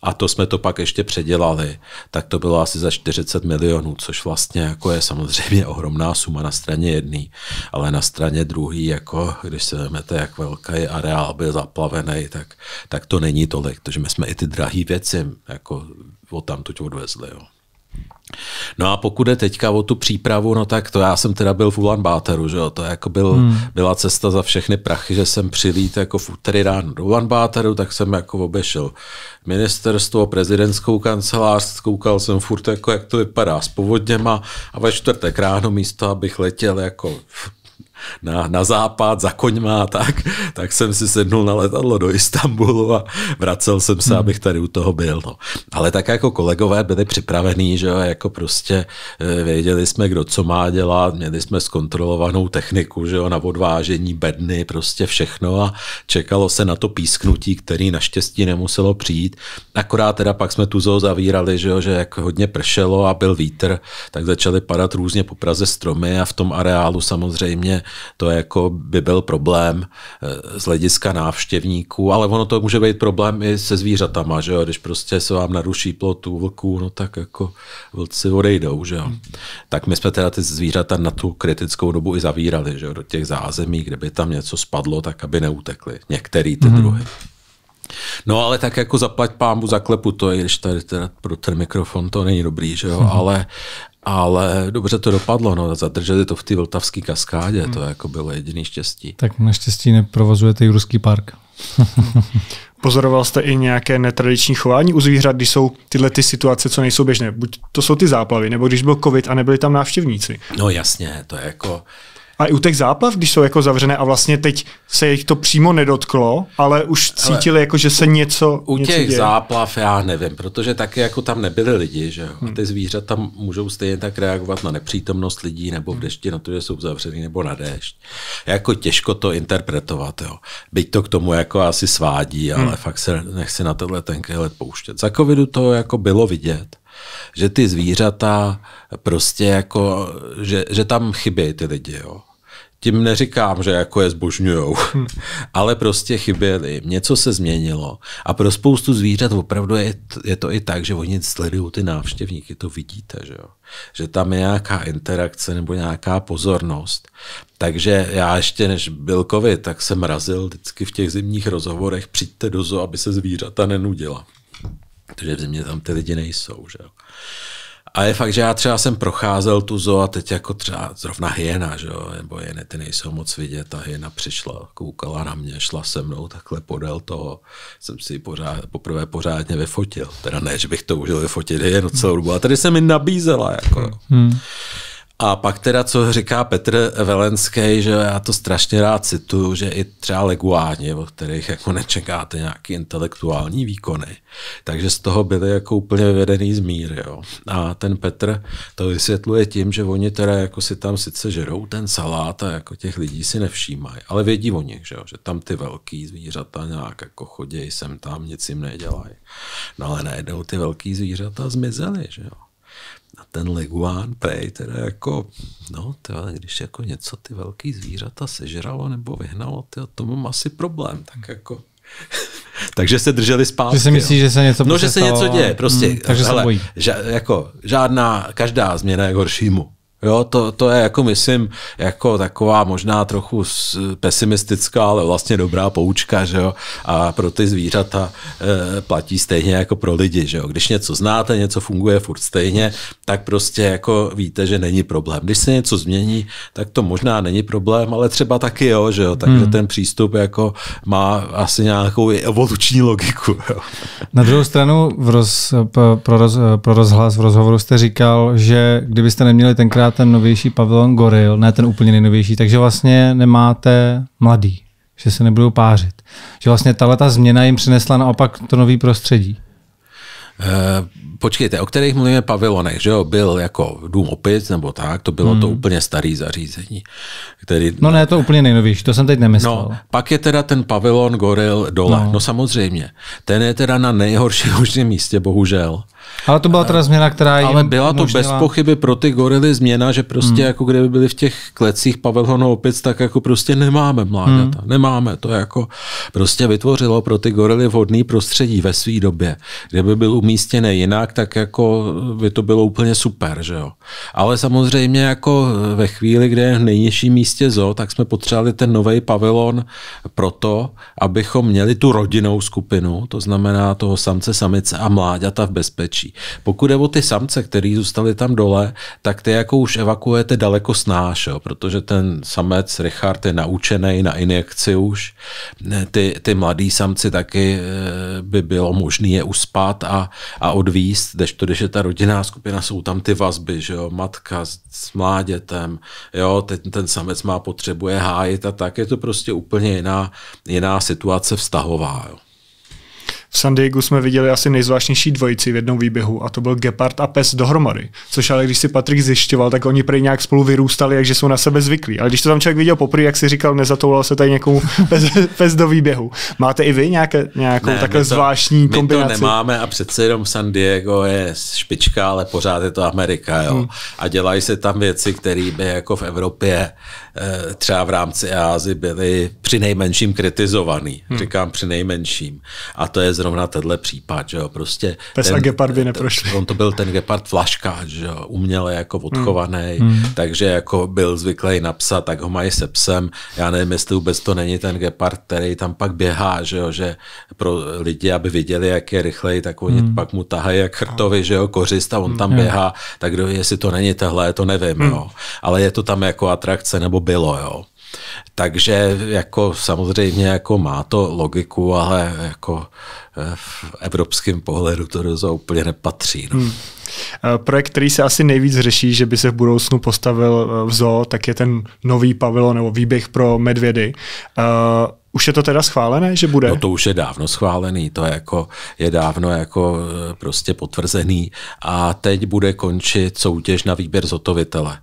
a to jsme to pak ještě předělali, tak to bylo asi za 40 milionů, což vlastně jako je samozřejmě ohromná suma na straně jedné, ale na straně druhé jako když se vezmete, jak velký areál byl zaplavený, tak, tak to není tolik, protože my jsme i ty drahé věci jako od tuť odvezli. Jo. No a pokud je teďka o tu přípravu, no tak to já jsem teda byl v Ulan Báteru, že jo, to jako byl, hmm. byla cesta za všechny prachy, že jsem přilít jako v úterý ráno do Ulan Báteru, tak jsem jako obešel ministerstvo, prezidentskou kancelář, koukal jsem furt jako, jak to vypadá s povodněma a ve čtvrtek ráno místo, abych letěl jako na, na západ, za koňma tak, tak jsem si sednul na letadlo do Istanbulu a vracel jsem se, hmm. abych tady u toho byl. No. Ale tak jako kolegové byli připravení, že jo, jako prostě eh, věděli jsme, kdo co má dělat, měli jsme zkontrolovanou techniku, že jo, na odvážení bedny, prostě všechno a čekalo se na to písknutí, který naštěstí nemuselo přijít. Akorát teda pak jsme tu zoo zavírali, že jo, že jak hodně pršelo a byl vítr, tak začaly padat různě po Praze stromy a v tom areálu samozřejmě to jako by byl problém eh, z hlediska návštěvníků, ale ono to může být problém i se zvířatama, že jo? když prostě se vám naruší plotu vlků, no tak jako vlci odejdou. Že jo? Hmm. Tak my jsme teda ty zvířata na tu kritickou dobu i zavírali že jo? do těch zázemí, kde by tam něco spadlo, tak aby neutekli. Některý ty hmm. druhy. No ale tak jako zaplať pámu zaklepu to, je, když tady teda pro ten mikrofon to není dobrý, že jo, hmm. ale, ale dobře to dopadlo, no, zadrželi to v té Vltavské kaskádě, hmm. to jako bylo jediný štěstí. Tak naštěstí neprovozujete Jurský park. Pozoroval jste i nějaké netradiční chování u zvířat, když jsou tyhle ty situace, co nejsou běžné? Buď to jsou ty záplavy, nebo když byl covid a nebyli tam návštěvníci. No jasně, to je jako... Uh, a i u těch záplav, když jsou jako zavřené a vlastně teď se jich to přímo nedotklo, ale už cítili, ale jako, že se něco U něco těch děje. záplav já nevím, protože taky jako tam nebyli lidi, že jo? Hmm. A ty zvířata můžou stejně tak reagovat na nepřítomnost lidí nebo v hmm. dešti na to, že jsou zavřený nebo na déšť. Jako těžko to interpretovat, jo. Byť to k tomu jako asi svádí, hmm. ale hmm. fakt se nechci na tohle tenký let pouštět. Za covidu to jako bylo vidět, že ty zvířata prostě jako, že, že tam chybějí ty lidi, jo. Tím neříkám, že jako je zbožňujou, hm. ale prostě chyběli, něco se změnilo. A pro spoustu zvířat opravdu je, je to i tak, že oni sledují ty návštěvníky, to vidíte, že jo. Že tam je nějaká interakce nebo nějaká pozornost. Takže já ještě než byl covid, tak jsem razil vždycky v těch zimních rozhovorech, přijďte do zoo, aby se zvířata nenudila protože v zimě tam ty lidi nejsou. Že jo. A je fakt, že já třeba jsem procházel tu zoo a teď jako třeba zrovna hyena, že jo, nebo jeny ty nejsou moc vidět, ta hyena přišla, koukala na mě, šla se mnou takhle podél toho, jsem si pořád, poprvé pořádně vyfotil. Teda ne, že bych to užil vyfotit hyenu celou dobu, a tady se mi nabízela, jako. Hmm. A pak teda, co říká Petr Velenský, že já to strašně rád cituju, že i třeba leguáni, o kterých jako nečekáte nějaký intelektuální výkony, takže z toho byly jako úplně vyvedený z míry. Jo. A ten Petr to vysvětluje tím, že oni teda jako si tam sice žerou ten salát a jako těch lidí si nevšímají, ale vědí o nich, že, jo, že tam ty velký zvířata nějak jako chodějí sem tam, nic jim nedělají. No ale najednou ty velký zvířata zmizely, že jo a ten leguán prej, teda jako, no, teda, když jako něco ty velký zvířata sežralo nebo vyhnalo, teda, to mám asi problém, tak jako. takže se drželi zpátky. Že si myslíš, že se něco No, že se něco děje, no. prostě. Hmm, takže hele, se bojí. Ža, jako, žádná, každá změna je horšímu. Jo, to, to je jako, myslím, jako taková možná trochu pesimistická, ale vlastně dobrá poučka, že jo, a pro ty zvířata e, platí stejně jako pro lidi, že jo. Když něco znáte, něco funguje furt stejně, tak prostě jako víte, že není problém. Když se něco změní, tak to možná není problém, ale třeba taky jo, že jo, takže hmm. ten přístup jako má asi nějakou evoluční logiku, jo. Na druhou stranu v roz, pro, roz, pro rozhlas, v rozhovoru jste říkal, že kdybyste neměli tenkrát teda ten novější pavilon Goril, ne ten úplně nejnovější, takže vlastně nemáte mladý, že se nebudou pářit. Že vlastně tahle ta změna jim přinesla naopak to nový prostředí. Uh, počkejte, o kterých mluvíme pavilonech, že jo, byl jako dům opic nebo tak, to bylo hmm. to úplně starý zařízení. Který, no ne, to úplně nejnovější, to jsem teď nemyslel. No, pak je teda ten pavilon Goril dole, no. no samozřejmě. Ten je teda na nejhorší možném místě, bohužel. Ale to byla teda změna, která jim Ale byla to umožnila... bez pochyby pro ty gorily změna, že prostě hmm. jako kdyby byli v těch klecích Pavel Honou opět, tak jako prostě nemáme mláďata. Hmm. Nemáme. To jako prostě vytvořilo pro ty gorily vhodný prostředí ve své době. Kdyby byl umístěný jinak, tak jako by to bylo úplně super, že jo. Ale samozřejmě jako ve chvíli, kde je v nejnižším místě zo, tak jsme potřebovali ten nový pavilon proto, abychom měli tu rodinnou skupinu, to znamená toho samce, samice a mláďata v bezpečí bezpečí. Pokud je o ty samce, který zůstali tam dole, tak ty jako už evakuujete daleko snáš, jo, protože ten samec Richard je naučený na injekci už. Ty, ty mladý samci taky eh, by bylo možné je uspat a, a odvíst, když to, když je ta rodinná skupina, jsou tam ty vazby, že jo, matka s, s mládětem, jo, ten, ten samec má potřebuje hájit a tak, je to prostě úplně jiná, jiná situace vztahová. Jo. V San Diego jsme viděli asi nejzvláštnější dvojici v jednom výběhu a to byl Gepard a pes dohromady. Což ale když si Patrik zjišťoval, tak oni prý nějak spolu vyrůstali, takže jsou na sebe zvyklí. Ale když to tam člověk viděl poprvé, jak si říkal, nezatoulal se tady někomu pes, pes do výběhu. Máte i vy nějaké, nějakou ne, takhle to, zvláštní kombinaci? My to nemáme a přece jenom San Diego je špička, ale pořád je to Amerika. Jo? Hmm. A dělají se tam věci, které by jako v Evropě eh, třeba v rámci EASY byly při nejmenším kritizovaný. Hmm. Říkám při nejmenším. A to je zrovna zrovna tenhle případ. Že jo? Prostě Pes ten, a gepard by neprošli. On to byl ten gepard flaška, že jo? uměle jako hmm. odchovaný, hmm. takže jako byl zvyklý napsat, tak ho mají se psem. Já nevím, jestli vůbec to není ten gepard, který tam pak běhá, že, jo? že pro lidi, aby viděli, jak je rychlej, tak oni hmm. pak mu tahají jak hrtovi, že jo, kořist a on hmm. tam hmm. běhá, tak kdo, jestli to není tehle, to nevím, hmm. jo. Ale je to tam jako atrakce, nebo bylo, jo. Takže jako samozřejmě jako má to logiku, ale jako eh, v evropském pohledu to rozhodně úplně nepatří. No. Hmm. Eh, projekt, který se asi nejvíc řeší, že by se v budoucnu postavil eh, v zoo, tak je ten nový pavilon nebo výběh pro medvědy. už je to teda schválené, že bude? No to už je dávno schválený, to je, jako, je dávno jako prostě potvrzený a teď bude končit soutěž na výběr zotovitele.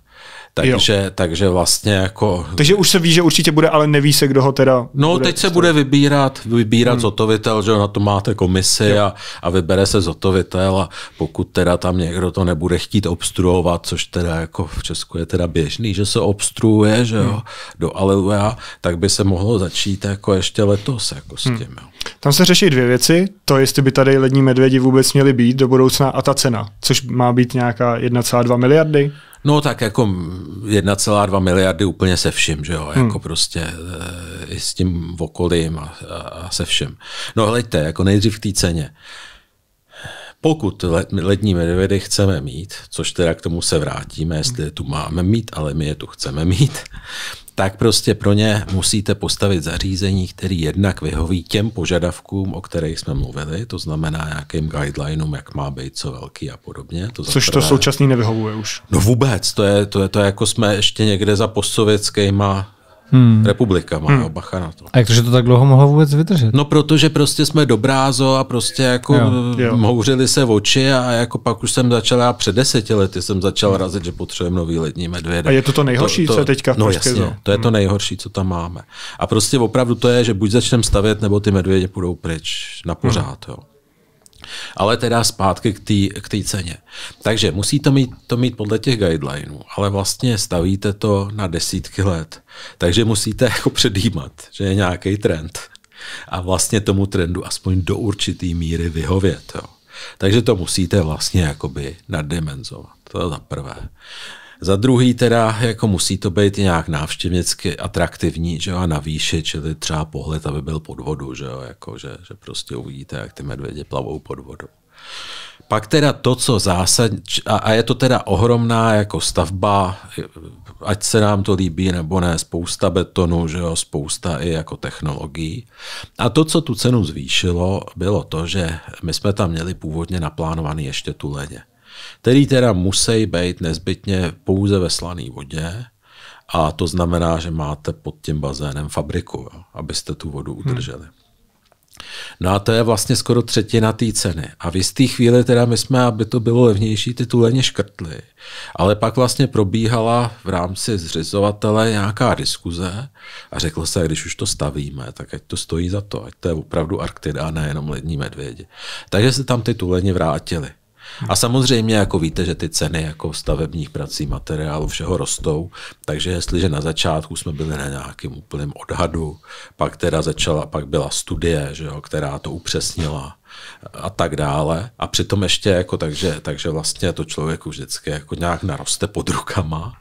Takže, takže vlastně jako... Takže už se ví, že určitě bude, ale neví se, kdo ho teda... No, bude teď se bude vybírat, vybírat hmm. zotovitel, že na to máte komisi a, a vybere se zotovitel a pokud teda tam někdo to nebude chtít obstruovat, což teda jako v Česku je teda běžný, že se obstruuje, že jo, hmm. do Aleluja, tak by se mohlo začít jako ještě letos jako s hmm. tím, hmm. jo. Tam se řeší dvě věci, to jestli by tady lední medvědi vůbec měli být do budoucna a ta cena, což má být nějaká 1,2 miliardy. No tak jako 1,2 miliardy úplně se vším, že jo, hmm. jako prostě eh, i s tím okolím a, a se vším. No hleďte, jako nejdřív k té ceně. Pokud let, lední medvědy chceme mít, což teda k tomu se vrátíme, jestli je tu máme mít, ale my je tu chceme mít, tak prostě pro ně musíte postavit zařízení, který jednak vyhoví těm požadavkům, o kterých jsme mluvili, to znamená nějakým guidelinům, jak má být co velký a podobně. To Což zaprvé... to současný nevyhovuje už. No vůbec, to je, to je to, jako jsme ještě někde za postsovětskýma hmm. má hmm. bacha na to. A jak to, že to tak dlouho mohlo vůbec vydržet? No protože prostě jsme dobrázo a prostě jako jo. jo. mouřili se oči a jako pak už jsem začal, já před deseti lety jsem začal razit, že potřebujeme nový lední medvěd. A je to to nejhorší, to, to, co je teďka v No jasně, zo. No. to je to hmm. nejhorší, co tam máme. A prostě opravdu to je, že buď začneme stavět, nebo ty medvědi půjdou pryč na pořád, hmm. jo. Ale teda zpátky k té ceně. Takže musíte mít, to mít podle těch guidelineů, ale vlastně stavíte to na desítky let. Takže musíte jako předjímat, že je nějaký trend a vlastně tomu trendu aspoň do určitý míry vyhovět. Jo. Takže to musíte vlastně jakoby naddimenzovat. To je za prvé. Za druhý teda jako musí to být nějak návštěvnicky atraktivní že jo, a navýšit, čili třeba pohled, aby byl pod vodu, že, jo, jako, že, že prostě uvidíte, jak ty medvědi plavou pod vodou. Pak teda to, co zásadně, a, a je to teda ohromná jako stavba, ať se nám to líbí nebo ne, spousta betonu, že jo, spousta i jako technologií. A to, co tu cenu zvýšilo, bylo to, že my jsme tam měli původně naplánovaný ještě tu ledě který teda musí být nezbytně pouze ve slané vodě, a to znamená, že máte pod tím bazénem fabriku, jo, abyste tu vodu hmm. udrželi. Hmm. No a to je vlastně skoro třetina té ceny. A v jisté chvíli teda my jsme, aby to bylo levnější, ty tuleně škrtli. Ale pak vlastně probíhala v rámci zřizovatele nějaká diskuze a řeklo se, když už to stavíme, tak ať to stojí za to, ať to je opravdu Arktida a nejenom lední medvědi. Takže se tam ty tuleně vrátili. A samozřejmě, jako víte, že ty ceny jako stavebních prací, materiálu, všeho rostou, takže jestliže na začátku jsme byli na nějakém úplném odhadu, pak teda začala, pak byla studie, že jo, která to upřesnila, a tak dále. A přitom ještě jako takže, takže vlastně to člověku vždycky jako nějak naroste pod rukama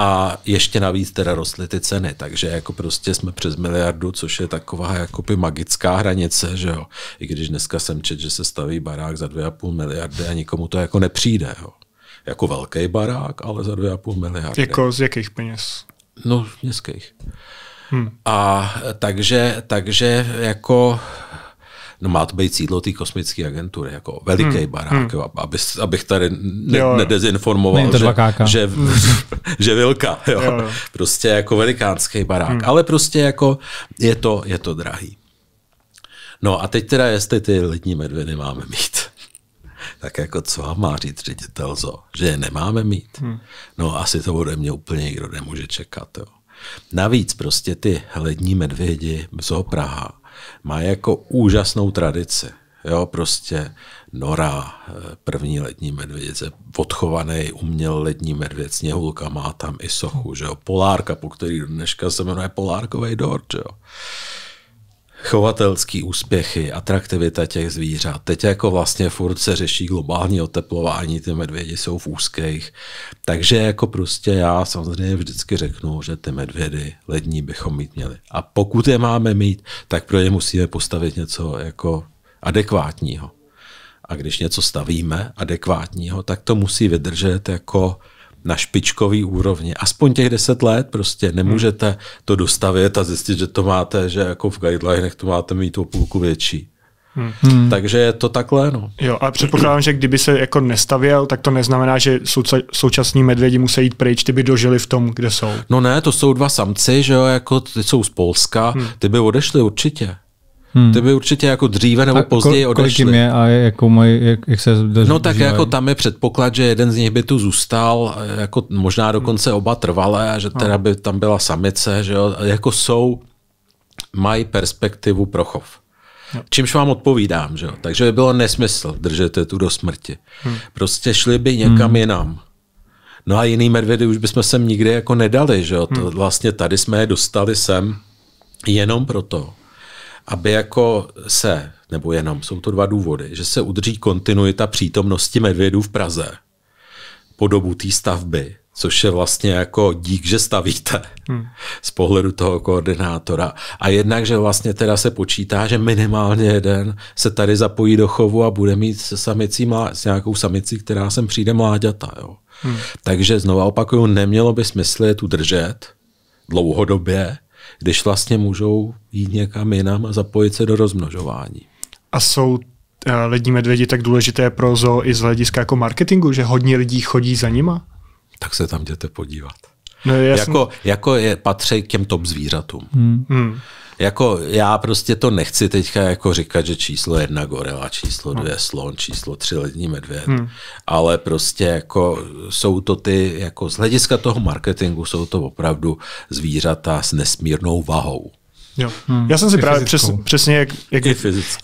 a ještě navíc teda rostly ty ceny, takže jako prostě jsme přes miliardu, což je taková jakoby magická hranice, že jo. I když dneska jsem čet, že se staví barák za 2,5 miliardy a nikomu to jako nepřijde, jo. Jako velký barák, ale za 2,5 miliardy. Jako z jakých peněz? No, městských. Hmm. A takže, takže jako no má to být sídlo té kosmické agentury, jako veliký hmm. barák, hmm. Aby, abych tady ne, jo, jo. nedezinformoval, že, že, hmm. že vilka, jo. Jo, jo. prostě jako velikánský barák, hmm. ale prostě jako je to, je to drahý. No a teď teda, jestli ty lední medvědy máme mít tak jako co vám má říct ředitel ZO, že je nemáme mít. Hmm. No asi to bude mě úplně nikdo nemůže čekat. Jo. Navíc prostě ty lední medvědi z Praha má jako úžasnou tradici. Jo, prostě Nora, eh, první lední medvědice, odchovaný uměl lední medvěd, sněhulka má tam i sochu, že jo, Polárka, po který dneška se jmenuje Polárkovej dort, že jo chovatelský úspěchy, atraktivita těch zvířat. Teď jako vlastně furt se řeší globální oteplování, ty medvědi jsou v úzkých. Takže jako prostě já samozřejmě vždycky řeknu, že ty medvědy lední bychom mít měli. A pokud je máme mít, tak pro ně musíme postavit něco jako adekvátního. A když něco stavíme adekvátního, tak to musí vydržet jako na špičkový úrovni. Aspoň těch deset let prostě nemůžete to dostavit a zjistit, že to máte, že jako v guidelinech to máte mít o půlku větší. Hmm. hmm. Takže je to takhle, no. Jo, a předpokládám, že kdyby se jako nestavěl, tak to neznamená, že současní medvědi musí jít pryč, ty by dožili v tom, kde jsou. No ne, to jsou dva samci, že jo, jako ty jsou z Polska, hmm. ty by odešli určitě. Hmm. Ty by určitě jako dříve nebo a později kol, odešli. Kolik jim je a jakou mají, jak, jak se dož, No tak dožívají. jako tam je předpoklad, že jeden z nich by tu zůstal, jako možná dokonce oba trvalé, a že teda no. by tam byla samice, že jo, jako jsou, mají perspektivu pro chov. No. Čímž vám odpovídám, že jo. Takže by bylo nesmysl držet tu do smrti. Hmm. Prostě šli by někam hmm. jinam. No a jiný medvědy už bychom sem nikdy jako nedali, že jo. Hmm. To, vlastně tady jsme je dostali sem jenom proto, aby jako se, nebo jenom, jsou to dva důvody, že se udrží kontinuita přítomnosti medvědů v Praze po dobu té stavby, což je vlastně jako dík, že stavíte hmm. z pohledu toho koordinátora. A jednak, že vlastně teda se počítá, že minimálně jeden se tady zapojí do chovu a bude mít se samicí s nějakou samicí, která sem přijde mláďata. Jo. Hmm. Takže znova opakuju, nemělo by smysl je tu držet dlouhodobě, když vlastně můžou jít někam jinam a zapojit se do rozmnožování. A jsou eh, lední medvědi tak důležité pro zoo i z hlediska jako marketingu, že hodně lidí chodí za nima? Tak se tam jděte podívat. No, jako, jako je, patří k těm top zvířatům. Hmm. Hmm jako já prostě to nechci teďka jako říkat, že číslo jedna gorila, číslo dvě slon, číslo tři lední medvěd, hmm. ale prostě jako jsou to ty, jako z hlediska toho marketingu jsou to opravdu zvířata s nesmírnou vahou. Jo. Hmm. Já jsem si I právě přes, přesně, jak, jak,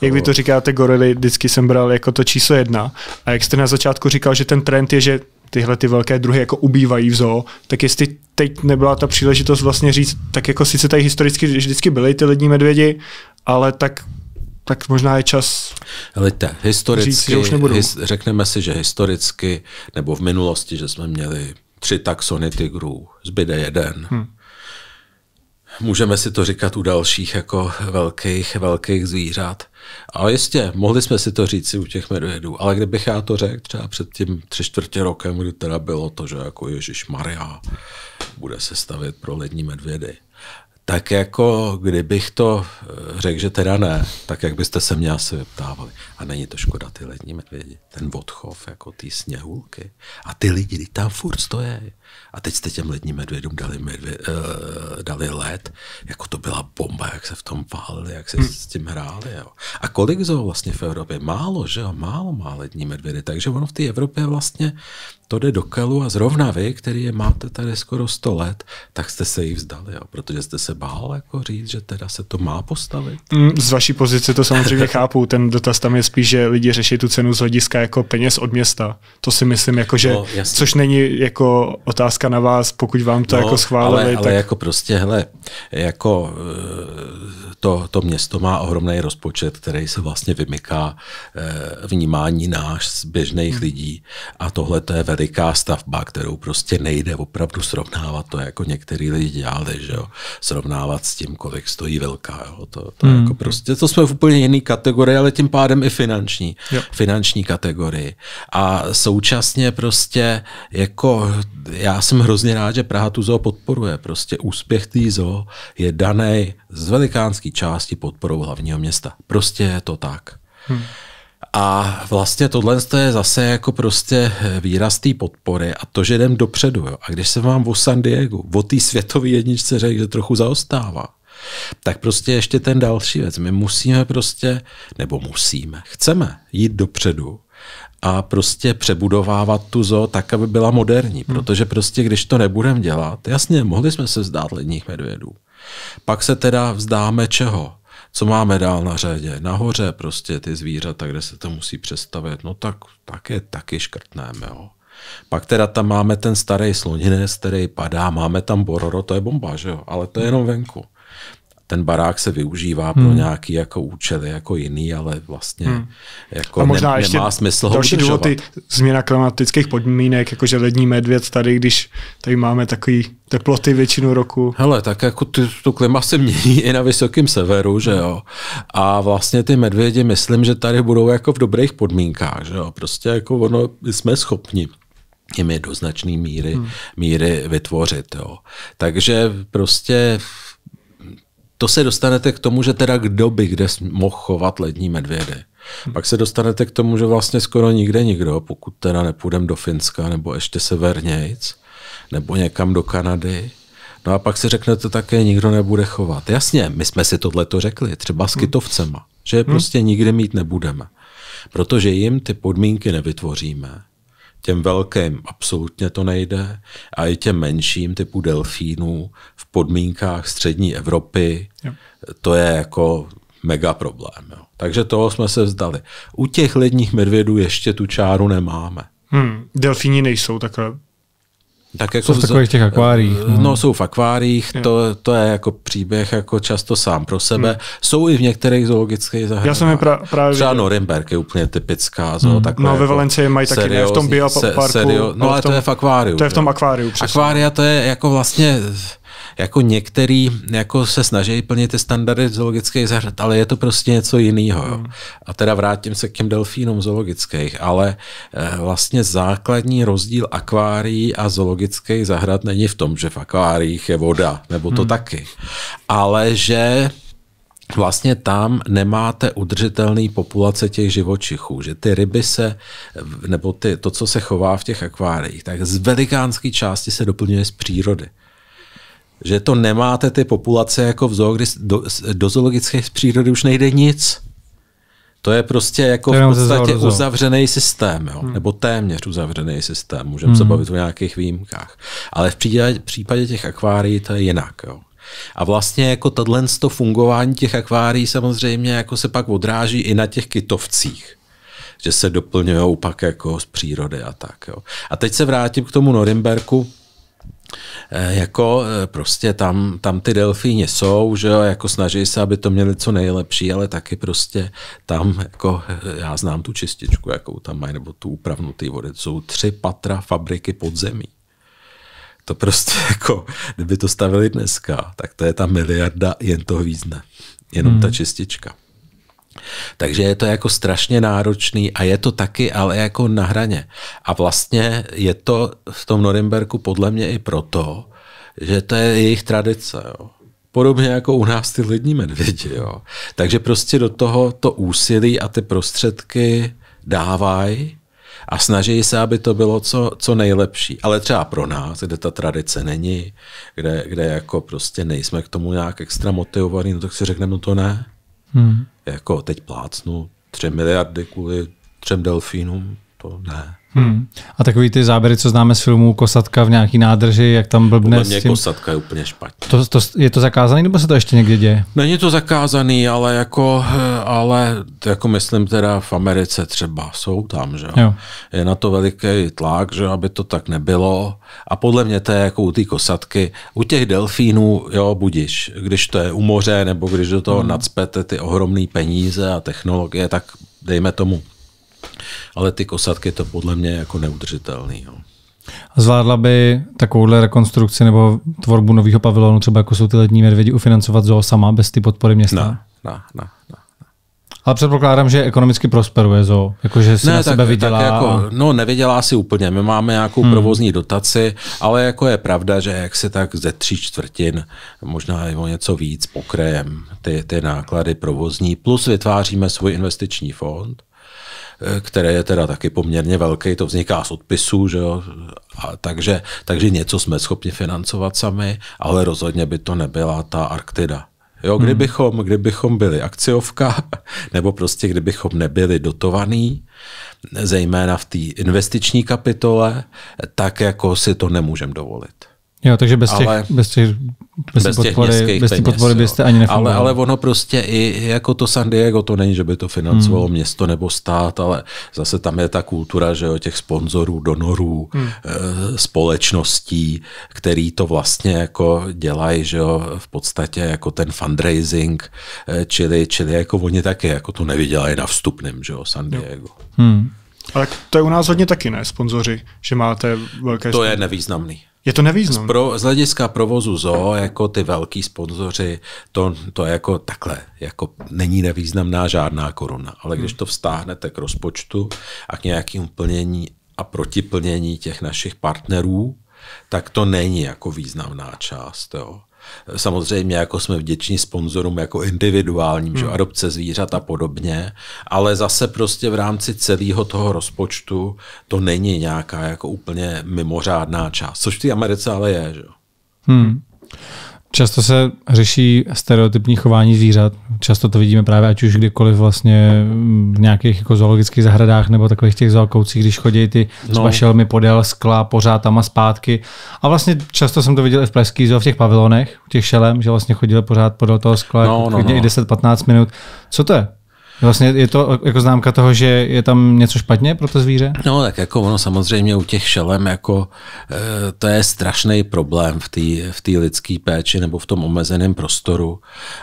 jak vy to říkáte, gorily, vždycky jsem bral jako to číslo jedna. A jak jste na začátku říkal, že ten trend je, že tyhle ty velké druhy jako ubývají v zoo, tak jestli teď nebyla ta příležitost vlastně říct, tak jako sice tady historicky vždycky byly ty lední medvědi, ale tak tak možná je čas Lite, historicky, říct, že už nebudou. His, řekneme si, že historicky, nebo v minulosti, že jsme měli tři taxony tigrů, zbyde jeden. Hmm. Můžeme si to říkat u dalších jako velkých, velkých zvířat. A jistě, mohli jsme si to říct si u těch medvědů, ale kdybych já to řekl třeba před tím tři čtvrtě rokem, kdy teda bylo to, že jako Ježíš Maria bude se stavět pro lední medvědy, tak jako kdybych to eh, řekl, že teda ne, tak jak byste se mě asi vyptávali. A není to škoda ty lední medvědi, ten odchov jako ty sněhulky. A ty lidi, ty tam furt stojí. A teď jste těm ledním medvědům dali, medvě, uh, dali led, jako to byla bomba, jak se v tom pálili, jak se hmm. s tím hráli. Jo. A kolik zoo vlastně v Evropě? Málo, že jo? Málo má lední medvědy. Takže ono v té Evropě vlastně to jde do kelu a zrovna vy, který je máte tady skoro 100 let, tak jste se jí vzdali, jo? protože jste se bál jako říct, že teda se to má postavit. Mm, z vaší pozice to samozřejmě chápu. Ten dotaz tam je spíš, že lidi řeší tu cenu z hlediska jako peněz od města. To si myslím, jako, že, no, což není jako otázka otázka na vás, pokud vám to no, jako schválili. Ale, ale tak... jako prostě, hele, jako eh, to, to město má ohromný rozpočet, který se vlastně vymyká eh, vnímání náš z běžných hmm. lidí a tohle to je veliká stavba, kterou prostě nejde opravdu srovnávat, to jako některý lidi dělali, že jo, srovnávat s tím, kolik stojí velká, jo, to, to hmm. jako prostě, to jsme v úplně jiný kategorii, ale tím pádem i finanční, jo. finanční kategorii. A současně prostě jako já já jsem hrozně rád, že Praha tu zoo podporuje. Prostě úspěch té zoo je daný z velikánské části podporou hlavního města. Prostě je to tak. Hmm. A vlastně tohle je zase jako prostě výraz té podpory a to, že jdem dopředu. Jo. A když se vám o San Diego, o té světové jedničce řekl, že trochu zaostává, tak prostě ještě ten další věc. My musíme prostě, nebo musíme, chceme jít dopředu a prostě přebudovávat tu zoo tak, aby byla moderní. Hmm. Protože prostě, když to nebudeme dělat, jasně, mohli jsme se vzdát ledních medvědů. Pak se teda vzdáme čeho? Co máme dál na řadě? Nahoře prostě ty zvířata, kde se to musí přestavět. No tak, tak je taky škrtneme, jo. Pak teda tam máme ten starý sloninec, který padá, máme tam bororo, to je bomba, že jo? Ale to je jenom venku ten barák se využívá hmm. pro nějaký jako účely jako jiný, ale vlastně hmm. jako a možná ne, ještě nemá smysl ho další důvody, změna klimatických podmínek, jakože lední medvěd tady, když tady máme takový teploty většinu roku. Hele, tak jako tu, tu klima se mění i na vysokém severu, že jo. A vlastně ty medvědi, myslím, že tady budou jako v dobrých podmínkách, že jo. Prostě jako ono, jsme schopni jim je do značné míry, hmm. míry vytvořit. Jo. Takže prostě to se dostanete k tomu, že teda kdo by kde mohl chovat lední medvědy. Pak se dostanete k tomu, že vlastně skoro nikde nikdo, pokud teda nepůjdeme do Finska nebo ještě severnějc, nebo někam do Kanady, No a pak si řeknete také, nikdo nebude chovat. Jasně, my jsme si tohleto řekli, třeba s hmm. kytovcema, že je hmm. prostě nikde mít nebudeme. Protože jim ty podmínky nevytvoříme. Těm velkým absolutně to nejde a i těm menším typu delfínů v podmínkách střední Evropy jo. to je jako mega problém. Jo. Takže toho jsme se vzdali. U těch ledních medvědů ještě tu čáru nemáme. Hmm, delfíni nejsou takhle tak jako jsou v takových těch akváriích. Eh, no, no jsou v akváriích, to, to je jako příběh jako často sám pro sebe. Hmm. Jsou i v některých zoologických zahradách. Já jsem je pra, právě Třeba Norimberg je úplně typická. Hmm. hmm. No ve jako Valencii mají taky, seriózní, ne v tom bioparku. Se, no ale, tom, to je v akváriu. To je v tom akváriu, přesně. Akvária to je jako vlastně jako některý jako se snaží plnit ty standardy zoologických zahrad, ale je to prostě něco jiného. Mm. A teda vrátím se k těm delfínům zoologických, ale e, vlastně základní rozdíl akvárií a zoologických zahrad není v tom, že v akváriích je voda, nebo to mm. taky, ale že vlastně tam nemáte udržitelný populace těch živočichů, že ty ryby se, nebo ty, to, co se chová v těch akváriích, tak z velikánské části se doplňuje z přírody že to nemáte ty populace jako v zoo, kdy do, do zoologických přírody už nejde nic. To je prostě jako v podstatě uzavřený systém, jo? Hmm. nebo téměř uzavřený systém. Můžeme hmm. se bavit o nějakých výjimkách. Ale v případě, v případě těch akvárií to je jinak. Jo? A vlastně jako tohle to fungování těch akvárií samozřejmě jako se pak odráží i na těch kytovcích že se doplňují pak jako z přírody a tak. Jo. A teď se vrátím k tomu Norimberku. Eh, jako eh, prostě tam, tam ty delfíně jsou, že jo, jako snaží se, aby to měli co nejlepší, ale taky prostě tam, jako eh, já znám tu čističku, jakou tam mají, nebo tu úpravnu té vody, jsou tři patra fabriky podzemí. To prostě jako, kdyby to stavili dneska, tak to je ta miliarda jen toho vízne. Jenom hmm. ta čistička. Takže je to jako strašně náročný a je to taky ale jako na hraně. A vlastně je to v tom Norimberku podle mě i proto, že to je jejich tradice. Jo. Podobně jako u nás ty lidní medvědi. Jo. Takže prostě do toho to úsilí a ty prostředky dávají a snaží se, aby to bylo co, co nejlepší. Ale třeba pro nás, kde ta tradice není, kde, kde jako prostě nejsme k tomu nějak extra motivovaní, no tak si řekneme, no to ne. Hmm. Jako teď plácnu 3 miliardy kvůli třem delfínům, to ne. Hmm. A takový ty záběry, co známe z filmů Kosatka v nějaký nádrži, jak tam blbne Podle mě s tím... Kosatka je úplně špatně. To, to, je to zakázaný, nebo se to ještě někde děje? Není to zakázaný, ale jako eh, ale jako myslím teda v Americe třeba jsou tam, že jo. Je na to veliký tlak, že aby to tak nebylo. A podle mě to je jako u té kosatky. U těch delfínů, jo, budíš, když to je u moře, nebo když do toho hmm. nadspete ty ohromné peníze a technologie, tak dejme tomu. Ale ty kosatky to podle mě je jako neudržitelný. Jo. Zvládla by takovouhle rekonstrukci nebo tvorbu nového pavilonu, třeba jako jsou ty lední medvědi, ufinancovat zoo sama bez ty podpory města? Ne, ne, ne. Ale předpokládám, že ekonomicky prosperuje zoo, jakože si ne, na tak, sebe vydělá. Tak jako, No nevydělá si úplně, my máme nějakou hmm. provozní dotaci, ale jako je pravda, že jak se tak ze tří čtvrtin, možná i o něco víc, pokrajem ty, ty náklady provozní, plus vytváříme svůj investiční fond, eh, které je teda taky poměrně velký, to vzniká z odpisů, že jo? A takže, takže něco jsme schopni financovat sami, ale rozhodně by to nebyla ta Arktida. Jo, hmm. kdybychom, kdybychom byli akciovka, nebo prostě kdybychom nebyli dotovaný, zejména v té investiční kapitole, tak jako si to nemůžeme dovolit. Jo, takže bez těch, ale, bez těch, bez bez těch podpory, městských bez peněz, podpory byste ani nefungovali. Ale, ale ono prostě i jako to San Diego, to není, že by to financovalo hmm. město nebo stát, ale zase tam je ta kultura, že jo, těch sponzorů, donorů, hmm. Eh, společností, který to vlastně jako dělají, že jo, v podstatě jako ten fundraising, eh, čili, čili jako oni taky jako to nevydělají na vstupném, že jo, San Diego. Hmm. Ale to je u nás hodně taky, ne, sponzoři, že máte velké... To sponzory. je nevýznamný. Je to nevýznam. Z, pro, z hlediska provozu zoo, jako ty velký sponzoři, to, to je jako takhle, jako není nevýznamná žádná koruna. Ale když hmm. to vztáhnete k rozpočtu a k nějakým plnění a protiplnění těch našich partnerů, tak to není jako významná část. Jo. Samozřejmě jako jsme vděční sponzorům jako individuálním, hmm. že adopce zvířat a podobně, ale zase prostě v rámci celého toho rozpočtu to není nějaká jako úplně mimořádná část, což ty Americe ale je. Že? Hmm. Často se řeší stereotypní chování zvířat. Často to vidíme právě ať už kdykoliv vlastně v nějakých jako zoologických zahradách nebo takových těch zalkoucích, když chodí ty no. třeba no. šelmy podél skla, pořád tam a zpátky. A vlastně často jsem to viděl i v Pleský zoo, v těch pavilonech, těch šelem, že vlastně chodili pořád podél toho skla, no, no, no. i 10-15 minut. Co to je? Vlastně je to jako známka toho, že je tam něco špatně pro to zvíře? No tak jako ono samozřejmě u těch šelem jako eh, to je strašný problém v té v lidské péči nebo v tom omezeném prostoru,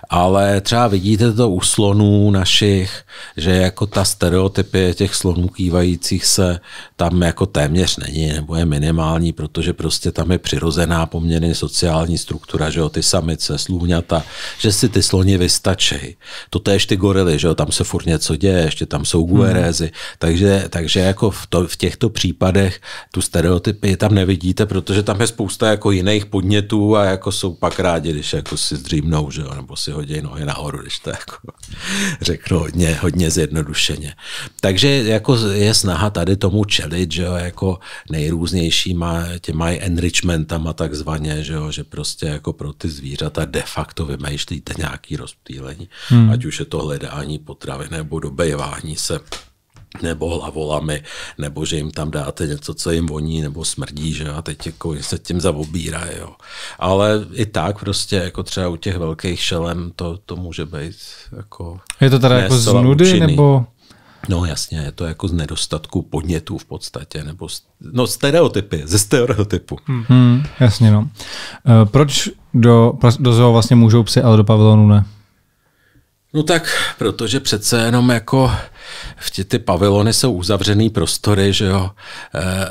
ale třeba vidíte to u slonů našich, že jako ta stereotypy těch slonů kývajících se tam jako téměř není nebo je minimální, protože prostě tam je přirozená poměrně sociální struktura, že jo, ty samice, slůňata, že si ty sloni vystačí. To též ty gorily, že jo, tam se se furt něco děje, ještě tam jsou guerézy, hmm. takže, takže jako v, to, v těchto případech tu stereotypy tam nevidíte, protože tam je spousta jako jiných podnětů a jako jsou pak rádi, když jako si zdřímnou, že jo, nebo si hodí nohy nahoru, když to jako řeknu hodně, hodně zjednodušeně. Takže jako je snaha tady tomu čelit, že jo, jako nejrůznějšíma těma enrichmentama takzvaně, že jo, že prostě jako pro ty zvířata de facto vymýšlíte nějaký rozptýlení, hmm. ať už je to hledání potravy potravy nebo dobejvání se nebo hlavolami, nebo že jim tam dáte něco, co jim voní nebo smrdí, že a teď jako se tím zavobírá, jo. Ale i tak prostě jako třeba u těch velkých šelem to, to může být jako... Je to teda jako z nudy, účinný. nebo... No jasně, je to jako z nedostatku podnětů v podstatě, nebo no stereotypy, ze stereotypu. Hmm. Hmm, jasně no. E, proč do, do zoo vlastně můžou psy, ale do pavilonu ne? No tak, protože přece jenom jako v tě, ty pavilony jsou uzavřený prostory, že jo. E, e,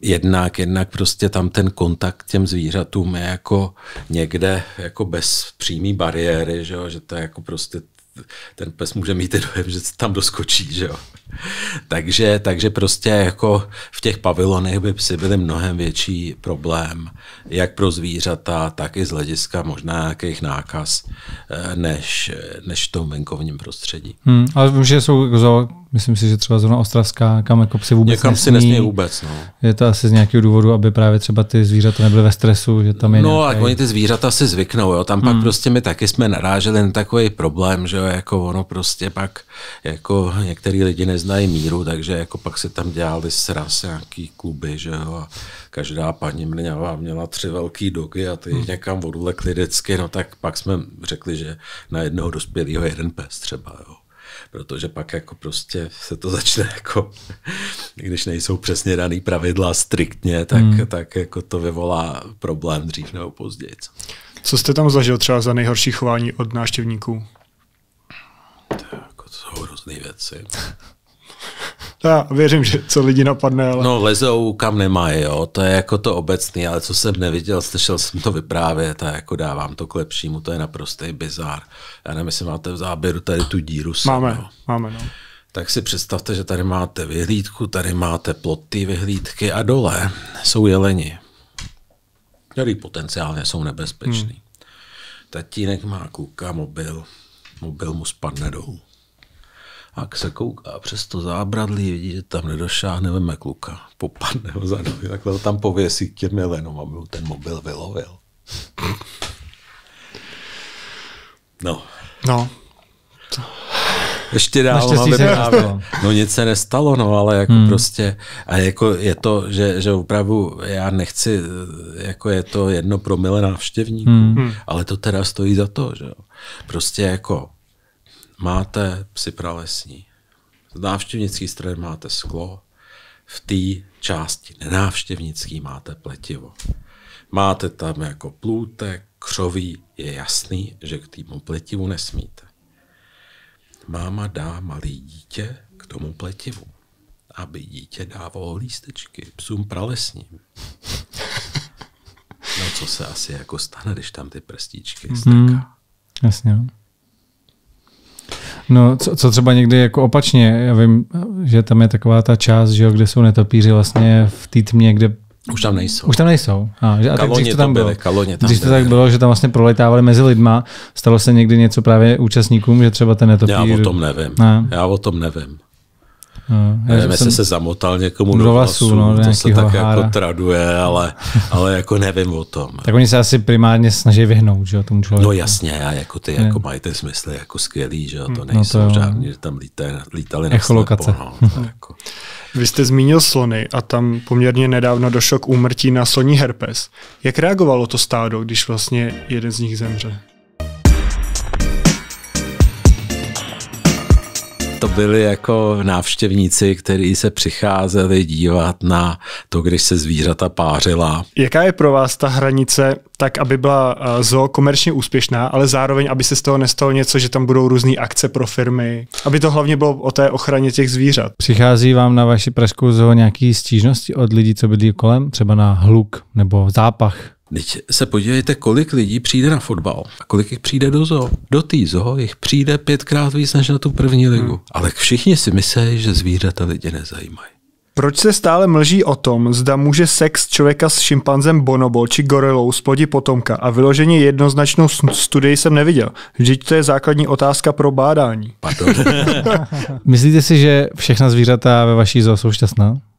jednak, jednak prostě tam ten kontakt těm zvířatům je jako někde jako bez přímý bariéry, že jo, že to je jako prostě ten pes může mít ten dojem, že tam doskočí, že jo takže, takže prostě jako v těch pavilonech by psy byly mnohem větší problém, jak pro zvířata, tak i z hlediska možná nějakých nákaz, eh, než, než v tom venkovním prostředí. Hmm, ale vím, že jsou myslím si, že třeba zóna ostravská, kam jako psy vůbec Někam nesmí. si nesmí vůbec, no. Je to asi z nějakého důvodu, aby právě třeba ty zvířata nebyly ve stresu, že tam je No, nějaký... a oni ty zvířata si zvyknou, jo. Tam hmm. pak prostě my taky jsme naráželi na takový problém, že jo, jako ono prostě pak, jako některý lidi ne neznají míru, takže jako pak se tam dělali sraz nějaký kluby, že jo, a každá paní měla, měla tři velký dogy a ty hmm. někam odvlekli vždycky, no tak pak jsme řekli, že na jednoho dospělého jeden pes třeba, jo protože pak jako prostě se to začne jako, když nejsou přesně daný pravidla striktně, tak, hmm. tak jako to vyvolá problém dřív nebo později. Co jste tam zažil třeba za nejhorší chování od návštěvníků? To, jako, to jsou různé věci. Já věřím, že co lidi napadne, ale... No lezou kam nemají, jo, to je jako to obecný, ale co jsem neviděl, slyšel jsem to vyprávět a jako dávám to k lepšímu, to je naprostý bizár. Já nevím, jestli máte v záběru tady tu díru. Sem, máme, jo. máme, no. Tak si představte, že tady máte vyhlídku, tady máte ploty vyhlídky a dole jsou jeleni, který potenciálně jsou nebezpeční. Hmm. Tatínek má kluka, mobil, mobil mu spadne dolů. Pak se kouká přes to zábradlí, vidí, že tam nedošáhne, veme kluka, popadne ho nohy, takhle ho tam pověsí k těm jelenům, aby mu ten mobil vylovil. No. No. Ještě dál. Máme se No nic se nestalo, no ale jako hmm. prostě a jako je to, že, že opravdu já nechci, jako je to jedno promile návštěvníků, hmm. hmm. ale to teda stojí za to, že jo. Prostě jako máte psy pralesní. Z návštěvnické strany máte sklo, v té části nenávštěvnický máte pletivo. Máte tam jako plůtek, křoví, je jasný, že k týmu pletivu nesmíte. Máma dá malý dítě k tomu pletivu, aby dítě dávalo lístečky psům pralesním. No co se asi jako stane, když tam ty prstíčky mm-hmm. strká. Jasně. No. No, co, co třeba někdy jako opačně, já vím, že tam je taková ta část, že jo, kde jsou netopíři vlastně v té tmě, kde už tam nejsou. Už tam nejsou. A, že, a tak když to tam bylo. Byly, kaloně tam když to tak bylo, že tam vlastně proletávali mezi lidma. Stalo se někdy něco právě účastníkům, že třeba ten netopír... Já o tom nevím. Ne. Já o tom nevím. No, já Nevím, jestli se zamotal někomu do vlasů, no, to se tak hára. jako traduje, ale, ale jako nevím o tom. tak oni se asi primárně snaží vyhnout, že jo, tomu člověku. No jasně, a jako ty jako ne. jako mají ty smysly jako skvělý, že jo, to no nejsou no to žádný, že tam lítá, lítali na Echolokace. Slepo, no, hmm. jako. Vy jste zmínil slony a tam poměrně nedávno došlo k úmrtí na sloní herpes. Jak reagovalo to stádo, když vlastně jeden z nich zemře? to byli jako návštěvníci, kteří se přicházeli dívat na to, když se zvířata pářila. Jaká je pro vás ta hranice tak, aby byla eh, zoo komerčně úspěšná, ale zároveň, aby se z toho nestalo něco, že tam budou různé akce pro firmy, aby to hlavně bylo o té ochraně těch zvířat. Přichází vám na vaši pražskou zoo nějaké stížnosti od lidí, co bydlí kolem, třeba na hluk nebo zápach? Teď se podívejte, kolik lidí přijde na fotbal a kolik jich přijde do zoo. Do té zoo jich přijde pětkrát víc než na tu první ligu. Hmm. Ale všichni si myslí, že zvířata lidi nezajímají. Proč se stále mlží o tom, zda může sex člověka s šimpanzem bonobo či gorilou splodit potomka a vyloženě jednoznačnou studii jsem neviděl. Vždyť to je základní otázka pro bádání. Myslíte si, že všechna zvířata ve vaší zoo jsou šťastná?